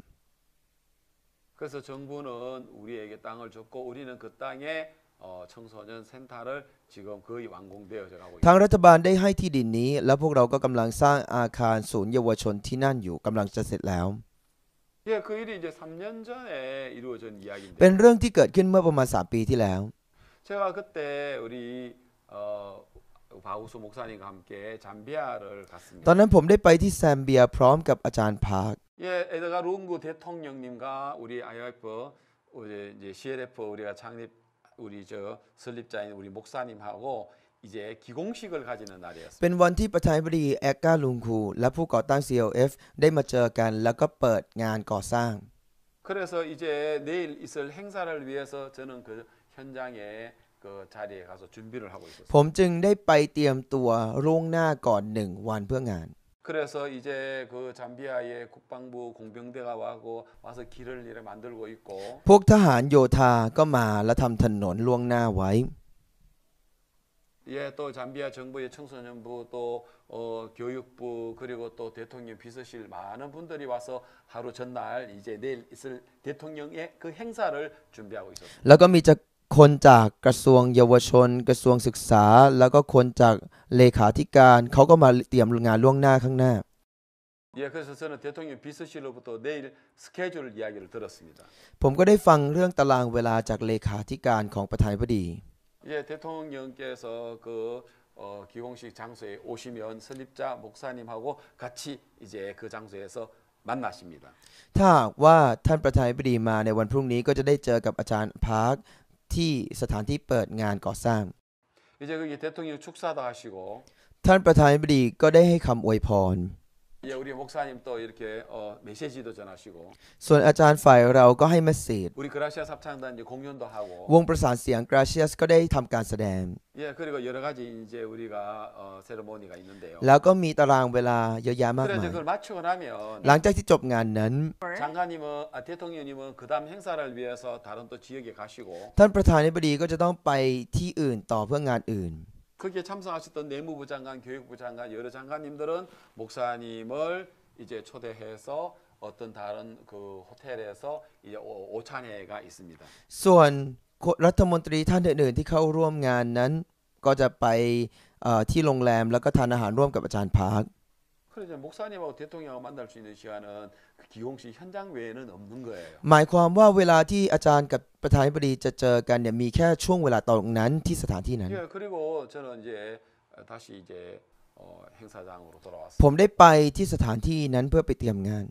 ทางรัฐบาลได้ให้ที่ดินนี้แล้วพวกเราก็กำลังสร้างอาคารศูนย์เยาวชนที่นั่นอยู่กำลังจะเสร็จแล้ว เป็นเรื่องที่เกิดขึ้นเมื่อประมาณ 3 ปีที่แล้ว 바우소 목사님과 함께 잠비아를 갔습니다. ตอนนั้นผมได้ไปที่แซมเบีย พร้อมกับอาจารย์พาร์ค 예, 에다가 룽구 대통령님과 우리 IOF 우리 이제 CLF 우리가 창립 우리 저 설립자인 우리 목사님하고 이제 기공식을 가지는 날이었습니다. เป็นวันที่ประธานาธิบดีแอกกาลุงคู และผู้ก่อตั้ง CLF ได้มาเจอกัน แล้วก็เปิดงานก่อสร้าง 그래서 이제 내일 있을 행사를 위해서 저는 그 현장에 그 자리에 가서 준비를 하고 있었어요. ผมจึงได้ไปเตรียมตัวล่วงหน้าก่อนหนึ่งวันเพื่องาน 그래서 이제 그 잠비아의 국방부 공병대가 와고 와서 길을 이렇 만들고 있고 พวกทหารโยธาก็มา 예, 또 잠비아 정부의 청소년부 또 어, 교육부 그리고 또 대통령 비서실 많은 분들이 와서 하루 전날 이제 내일 있을 대통령의 그 행사를 준비하고 있었습니다. คนจากกระทรวงเยาวชนกระทรวงศึกษา แล้วก็คนจากเลขาธิการเขาก็มาเตรียมงานล่วงหน้าข้างหน้า ผมก็ได้ฟังเรื่องตารางเวลาจากเลขาธิการของประธานาธิบดีถ้าว่าท่านประธานาธิบดีมาในวันพรุ่งนี้ก็จะได้เจอกับอาจารย์พาร์คที่สถานที่เปิดงานก่อสร้าง ท่านประธานาธิบดีก็ได้ให้คำอวยพรส่วนอาจารย์ฝ่ายเราก็ให้เมสเซจวงประสานเสียงกราเชียสก็ได้ทำการแสดงแล้วก็มีตารางเวลาเยอะแยะมากมายหลังจากที่จบงานนั้น ท่านประธานในบดีก็จะต้องไปที่อื่นต่อเพื่องานอื่น 거기에 참석하셨던 내무부 장관, 교육부 장관, 여러 장관님들은 목사님을 이제 초대해서 어떤 다른 그 호텔에서 이제 오찬회가 있습니다. ส่วนรัฐมนตรีท่านอื่นๆที่เข้าร่วมงานนั้นก็จะไปที่โรงแรมแล้วก็ทานอาหารร่วมกับอาจารย์พาร์ค 그래서 목사님하고 대통령하고 만날 수 있는 시간은 기공식 현장 외에는 없는 거예요. หมายคเวลาที่อาจารย์กับประธานบดีจะเจอกันเนี่ยมีแค่ช่วงเวลาตรงนั้นที่สถานที่นั้น 예, 그리고 저는 이제 다시 이제 어, 행사장으로 돌아왔어요. ผมได้ไปที่สถานที่นั้นเพื่อไปเตรียมงาน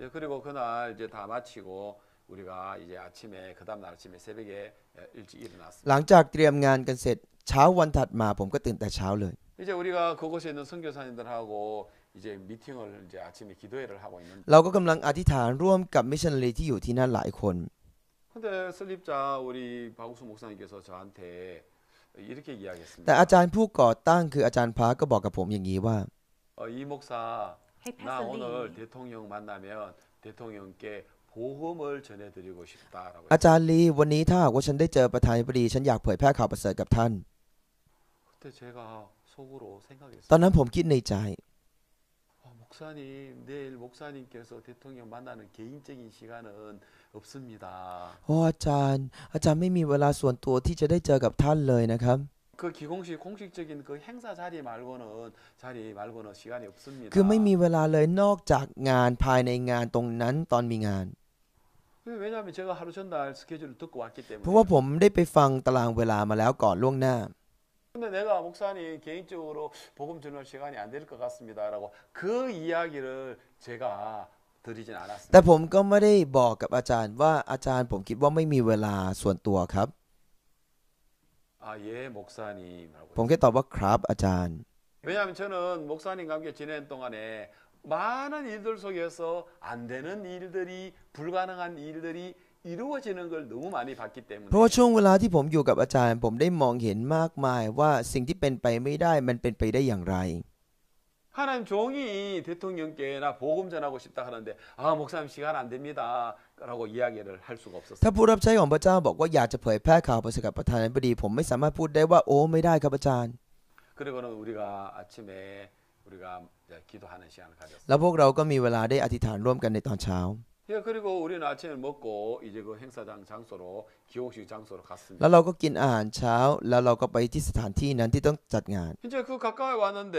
예, 그리고 그날 이제 다 마치고 우리가 이제 아침에 그 다음 날 아침에 새벽에 일찍 일어났어요. หลังจากเตรียมงานกันเสร็จเช้าวันถัดมาผมก็ตื่นแต่เช้าเลย 이제 우리가 그곳에 있는 선교사님들하고 เราก็กำลังอธิษฐานร่วมกับมิชชันนารีที่อยู่ที่นั่นหลายคน께서แต่อาจารย์ผู้ก่อตั้งคืออาจารย์พาร์ก็บอกกับผมอย่างนี้ว่าอาจารย์ลีวันนี้ถ้าว่าฉันได้เจอประธานาธิบดีฉันอยากเผยแพร่ข่าวประเสริฐกับท่านตอนนั้นผมคิดในใจ목사님내일목사님께서대통령만나는개인적인시간은없습니다โอ้อาจารย์อาจารย์ไม่มีเวลาส่วนตัวที่จะได้เจอกับท่านเลยนะครับ그기공식공식적인그행사자리말고는자리말고는시간이없습니다คือไม่มีเวลาเลยนอกจากงานภายในงานตรงนั้นตอนมีงาน왜냐하면제가하루전날스케줄을듣고왔기เพราะ때문에ว่าผมได้ไปฟังตารางเวลามาแล้วก่อนล่วงหน้า 근데 내가 목사님 개인적으로 복음 전할 시간이 안될것 같습니다라고 그 이야기를 제가 드리진 않았습니다. แต่ผมบอกกับอาจารย์ว่าอาจารย์ผมคิดว่าไม่มีเวลาส่วนตัวครับ 아, 예, 목사님이라ตอบว่าครับอาจารย์ 왜냐하면 저는 목사님과 함께 지낸 동안에 많은 일들 속에서 안 되는 일들이 불가능한 일들이 이루어지는걸너무많이봤기때문에เพราะว่าช่วงเวลาที่ผมอยู่กับอาจารย์ผมได้มองเห็นมากมายว่าสิ่งที่เป็นไปไม่ได้มันเป็นไปได้อย่างไร하나님종이대통령께나복음전하고싶다하는데아목사님시간안됩니다라고이야기를할수가없었어요ถ้าผู้รับใช้ของพระเจ้าบอกว่าอยากจะเผยแพร่ข่าวประเสริฐประธานาธิบดีผมไม่สามารถพูดได้ว่าโอ้ไม่ได้ครับอาจารย์그리고는우리가아침에우리가이제기도하는시간을가졌어요แล้วพวกเราก็มีเวลาได้อธิษฐานร่วมกันในตอนเช้า그그리고우리는아침을먹고이제그행사장장소로기록식장소로갔습니다แล้วเราก็กินอาหารเช้าแล้วเราก็ไปที่สถานที่นั้นที่ต้องจัดงาน이제그가까이왔는데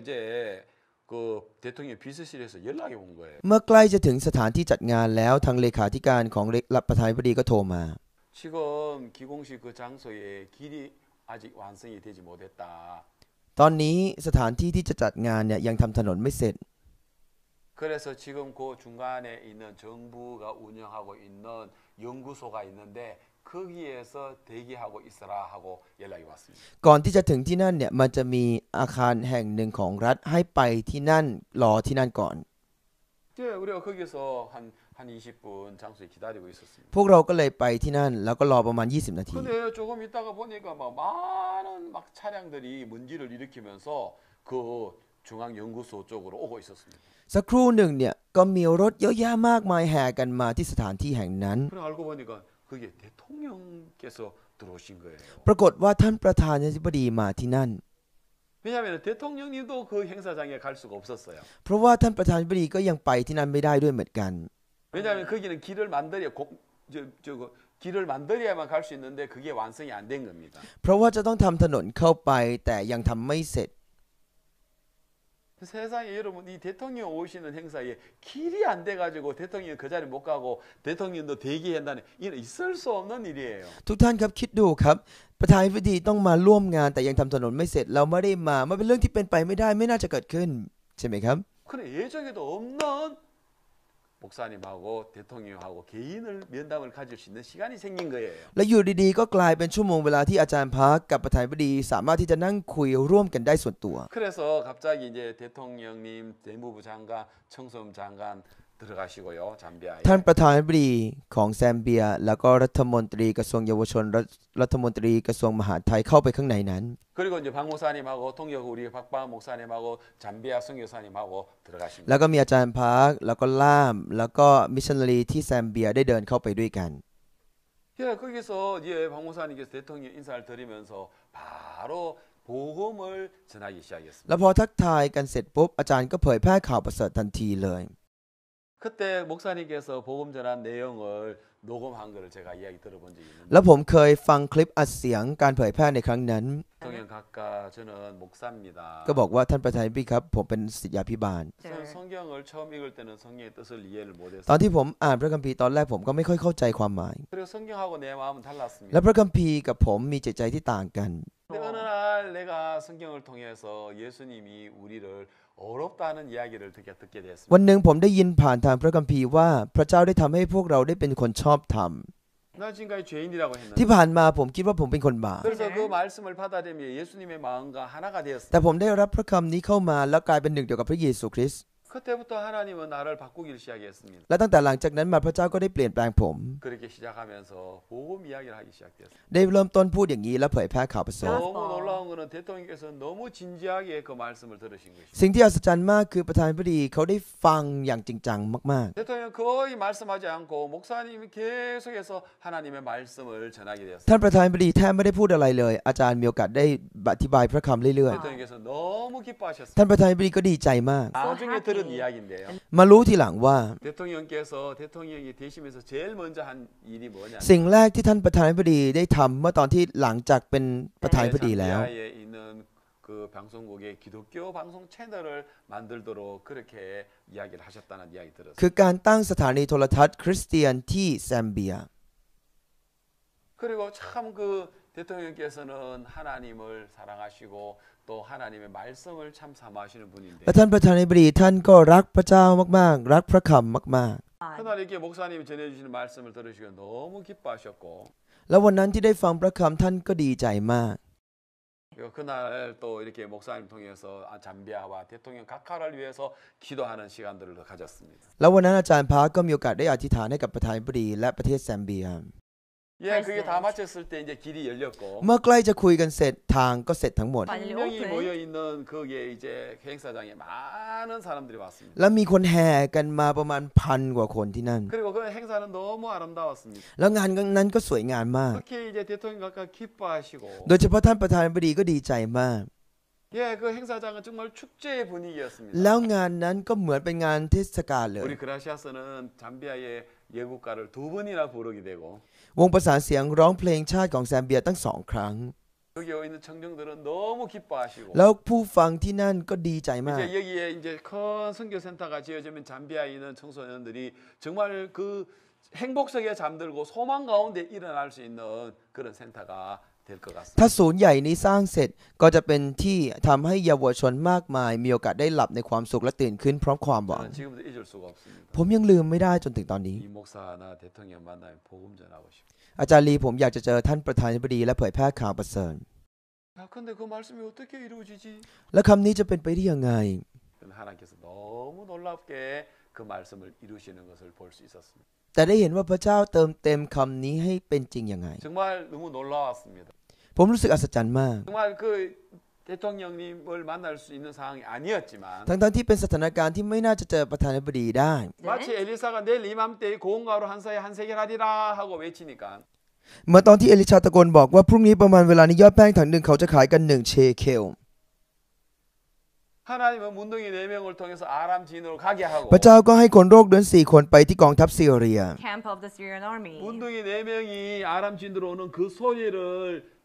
이제그대통령비서실에서연락이온거예요เมื่อใกล้จะถึงสถานที่จัดงานแล้วทางเลขาธิการของเลขประถานาธิบดีก็โทรมา지금기공식그장소에길이아직완성이되지못했다ตอนนี้สถานที่ที่จะจัดงานเนี่ยยังทำถนนไม่เสร็จ 그래서 지금 그 중간에 있는 정부가 운영하고 있는 연구소가 있는데 거기에서 대기하고 있으라 하고 연락이 왔습니다. ก่อนที่จะถึงที่นั่นเนี่ยมันจะมีอาคารแห่งหนึ่งของรัฐให้ไปที่นั่นรอที่นั่นก่อน 예, 우리가 거기서 한, 한 20분 장소에 기다리고 있었습니다. พวกเราก็เลยไปที่นั่นแล้วก็รอประมาณ20นาที 근데 조금 있다가 보니까 막 많은 막 차량들이 문지를 일으키면서 그중앙연구소쪽으로오고있었습니다สักครู่หนึ่งเนี่ยก็มีรถเยอะแยะมากมายแห่กันมาที่สถานที่แห่งนั้น그알고보니까그게대통령께서들어오신거예요ปรากฏว่าท่านประธานาธิบดีมาที่นั่น왜냐하면대통령님도그행사장에갈수가없었어요เพราะว่าท่านประธานาธิบดีก็ยังไปที่นั่นไม่ได้ด้วยเหมือนกัน왜냐하면거기는길을만들어야고저저길을만들어야만갈수있는데그게완성이안된겁니다เพราะว่าจะต้องทำถนนเข้าไปแต่ยังทำไม่เสร็จ 세상에 여러분 이 대통령 오시는 행사에 길이 안 돼가지고 대통령 그 자리 못 가고 대통령도 대기한다는 이런 있을 수 없는 일이에요. ทุกท่านครับคิดดูครับประธานาธิบดีต้องมาร่วมงานแต่ยังทําถนนไม่เสร็จเราไม่ได้มามันเป็นเรื่องที่เป็นไปไม่ได้ไม่น่าจะเกิดขึ้นใช่ไหมครับ 목사님하고 대통령하고 개인을 면담을 가질 수 있는 시간이 생긴 거예요. และอยู่ดีๆก็กลายเป็นชั่วโมงเวลาที่อาจารย์พักกับประธานาธิบดีสามารถที่จะนั่งคุยร่วมกันได้ส่วนตัว 그래서 갑자기 이제 대통령님, 대무부 장관, 청소년 장관 ท่านประธานาธิบดีของแซมเบียแล้วก็รัฐมนตรีกระทรวงเยาวชนรัฐมนตรีกระทรวงมหาดไทยเข้าไปข้างในนั้น แล้วก็มีอาจารย์พาร์คแล้วก็ล่ามแล้วก็มิชชันนารีที่แซมเบียได้เดินเข้าไปด้วยกัน แล้วพอทักทายกันเสร็จปุ๊บอาจารย์ก็เผยแพร่ข่าวประเสริฐทันทีเลย그때목사님께서복음전한내용을녹음한거를제가이야기들어본적이있는데แล้ผมเคยฟังคลิปอัดเสียงการเผยแพร่ในครั้งนั้น성경각과저는목사입니다ก็บอกว่าท่านประธานพี่ครับผมเป็นศิษยาภิบาล성경을처음읽을때는성경의뜻을이해를ตอน못했어요ที่ผมอ่านพระคัมภีร์ตอนแรกผมก็ไม่ค่อยเข้าใจความหมาย그리고성경하고내마음은และ달랐습니다พระคัมภีร์กับผมมีจิตใจที่ต่างกัน근데어느날내가성경을통해서예수님이우리를วันหนึ่งผมได้ยินผ่านทางพระคัมภีร์ว่าพระเจ้าได้ทำให้พวกเราได้เป็นคนชอบธรรมที่ผ่านมาผมคิดว่าผมเป็นคนบาปแต่ผมได้รับพระคำนี้เข้ามาแล้วกลายเป็นหนึ่งเดียวกับพระเยซูคริสต์그때부터하나님은나를바꾸기시작했습니다และตั้งแต่หลังจากนั้นมาพระเจ้าก็ได้เปลี่ยนแปลงผม그렇게시작하면서복음이야기를하기시작했습니다ได้เริ่มต้นพูดอย่างนี้และเผยแพร่ข่าวประเสริฐ너무놀라운것은대통령께서너무진지하게그말씀을들으신것입니다สิ่งที่อัศจรรย์มากคือประธานาธิบดีเขาได้ฟังอย่างจริงจังมาก대통령거의말씀하지않고목사님이계속해서하나님의말씀을전하게ๆ되었습니다ท่านประธานาธิบดีแทบไม่ได้พูดอะไรเลยอาจารย์มีโอกาสได้อธิบายพระคำเรื่อย대통령께서너무ๆ기뻐하셨습니다ท่านประธานาธิบดีก็ดีใจมาก나중에들그런이야기인데요มารู้ทีหลังว่า대통령께서대통령이되시면서제일먼저한일이뭐냐สิ่งแรกที่ท่านประธานาธิบดีได้ทำเมื่อตอนที่หลังจากเป็นประธานาธิบดีแล้ว장기하에있는그방송국의기독교방송채널을만들도록그렇게이야기를하셨다는이야기들었어요คือการตั้งสถานีโทรทัศน์คริสเตียนที่แซมเบีย그리고참그대통령께서는하나님을사랑하시고또 하나님의 말씀을 참 삼아하시는 분인데 และท่านประธานาธิบดีท่านก็รักพระเจ้ามากๆรักพระคำมาก 그날 이렇게 목사님이 전해주시는 말씀을 들으시고 너무 기뻐하셨고 ๆแล้ววันนั้นที่ได้ฟังพระคำท่านก็ดีใจมาก 그리고 그날 또 이렇게 목사님 통해서 아, 잠비아와 대통령 각하를 위해서 기도하는 시간들을 가졌습니다. แล้ววันนั้นอาจารย์พาก็มีโอกาสได้อธิษฐานให้กับประธานาธิบดีและประเทศแซมเบีย 예, 그게 다 마쳤을 때 이제 길이 열렸고 เมื่อใกล้จะคุยกันเสร็จทางก็เสร็จทั้งหมด finally 명이 open. 모여 있는 거기에 이제 행사장에 많은 사람들이 왔습니다. แล้วมีคนแห่กันมาประมาณพันกว่าคนที่นั่น 그리고 그 행사는 너무 아름다웠습니다. แล้วงานนั้นก็สวยงามมาก 특히 이제 대통령과 기뻐하시고 โดยเฉพาะท่านประธานาธิบดีก็ดีใจมาก 예, 그 행사장은 정말 축제의 แล้ว 분위기였습니다. งานนั้นก็เหมือนเป็นงานเทศกาลเลย 우리 그라시아스는 잠비아의 예국가를 두 번이나 부르게 되고 วงประสานเสียงร้องเพลงชาติของแซมเบียตั้งสองครั้ง 여기 있는 청중들은 너무 기뻐하시고 แล้วผู้ฟังที่นั่นก็ดีใจมาก 이제 여기에 이제 큰 선교센터가 지어지면 잠비아 있는 청소년들이 정말 그 행복 속에 잠들고 소망 가운데 일어날 수 있는 그런 센터가 ถ้าศูนย์ใหญ่นี้สร้างเสร็จก็จะเป็นที่ทำให้เยาวชนมากมายมีโอกาสได้หลับในความสุขและตื่นขึ้นพร้อมความหวังผมยังลืมไม่ได้จนถึงตอนนี้อาจารย์ลีผมอยากจะเจอท่านประธานาธิบดีและเผยแพร่ข่าวประเสริฐและคำนี้จะเป็นไปได้ยังไงแต่ได้เห็นว่าพระเจ้าเติมเต็มคำนี้ให้เป็นจริงยังไงผมรู้สึกอัศจรรย์มากทั้งๆที่เป็นสถานการณ์ที่ไม่น่าจะเจอประธานาธิบดีได้เมื่อตอนที่เอลิชาตะโกนบอกว่าพรุ่งนี้ประมาณเวลานี้ยอดแป้งถังหนึ่งเขาจะขายกันหนึ่งเชเคล하나님은문둥이네명을통해서아람진으로가게하고พระเจ้าก็ให้คนโรคเดือนสี่คนไปที่กองทัพซีเรีย camp of the Syrian army. 문둥이네명이아람진으로오는그소리를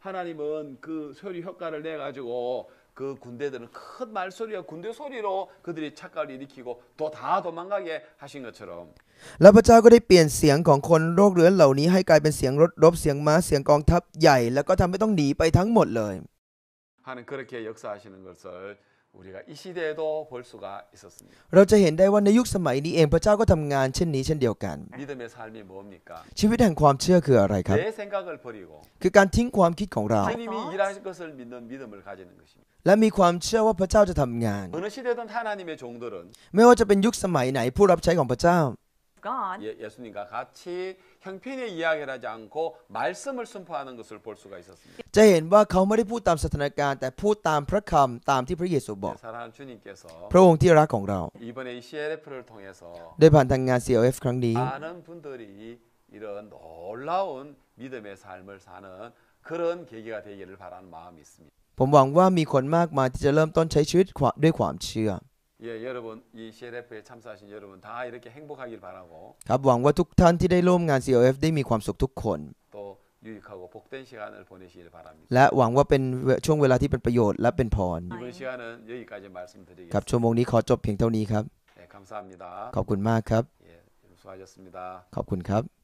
하나님은 그 소리 효과를 내 가지고 그 군대들은 큰 말소리와 군대 소리로 그들이 착각을 일으키고 또다 도망가게 하신 것처럼 และพระเจ้าก็ได้เปลี่ยนเสียงของคนโรคเรื้อนเหล่านี้ให้กลายเป็นเสียงรถรบเสียงม้าเสียงกองทัพใหญ่ แล้วก็ทําให้ต้องหนีไปทั้งหมดเลย하나님그렇게역사하시는것을 เราจะเห็นได้ว่าในยุคสมัยนี้เองพระเจ้าก็ทำงานเช่นนี้เช่นเดียวกัน ชีวิตแห่งความเชื่อคืออะไรครับคือการทิ้งความคิดของเรา และมีความเชื่อว่าพระเจ้าจะทำงาน ไม่ว่าจะเป็นยุคสมัยไหนผู้รับใช้ของพระเจ้า God. 예예수님과같이형편의이야기를하지않고말씀을선포하는것을볼수가있었습니다จเห็นว่าเขาไม่ได้พูดตามสถานการ แต่พูดตามพระคำตามที่พระเยซูบอก사랑하는주님께서พระองค์ที่รักของเรา이번에 CLF 를통해서ด้ผ่านทางงาน CLF ครั้งนี้많은분들이이런놀라운믿음의삶을사는그런계기가되기를바라는마음이있습니다ผมหวังว่ามีคนมากมายที่จะเริ่มต้นใช้ชีวิตด้วยความเชื่อ예여러분이 CLF 에참사하신여러분다이렇게행복하길바라고ครับหวังว่าทุกท่านที่ได้ร่วมงาน CLF ได้มีความสุขทุกคน또유익하고복된시간을보내시길바랍니다และหวังว่าเป็นช่วงเวลาที่เป็นประโยชน์และเป็นพร이번시간은여기까지กับ말씀드리겠습니다ชั่วโมงนี้ขอจบเพียงเท่านี้ครับ감사합니다ขอบคุณมากครับ예수고하셨습니다ขอบคุณครับ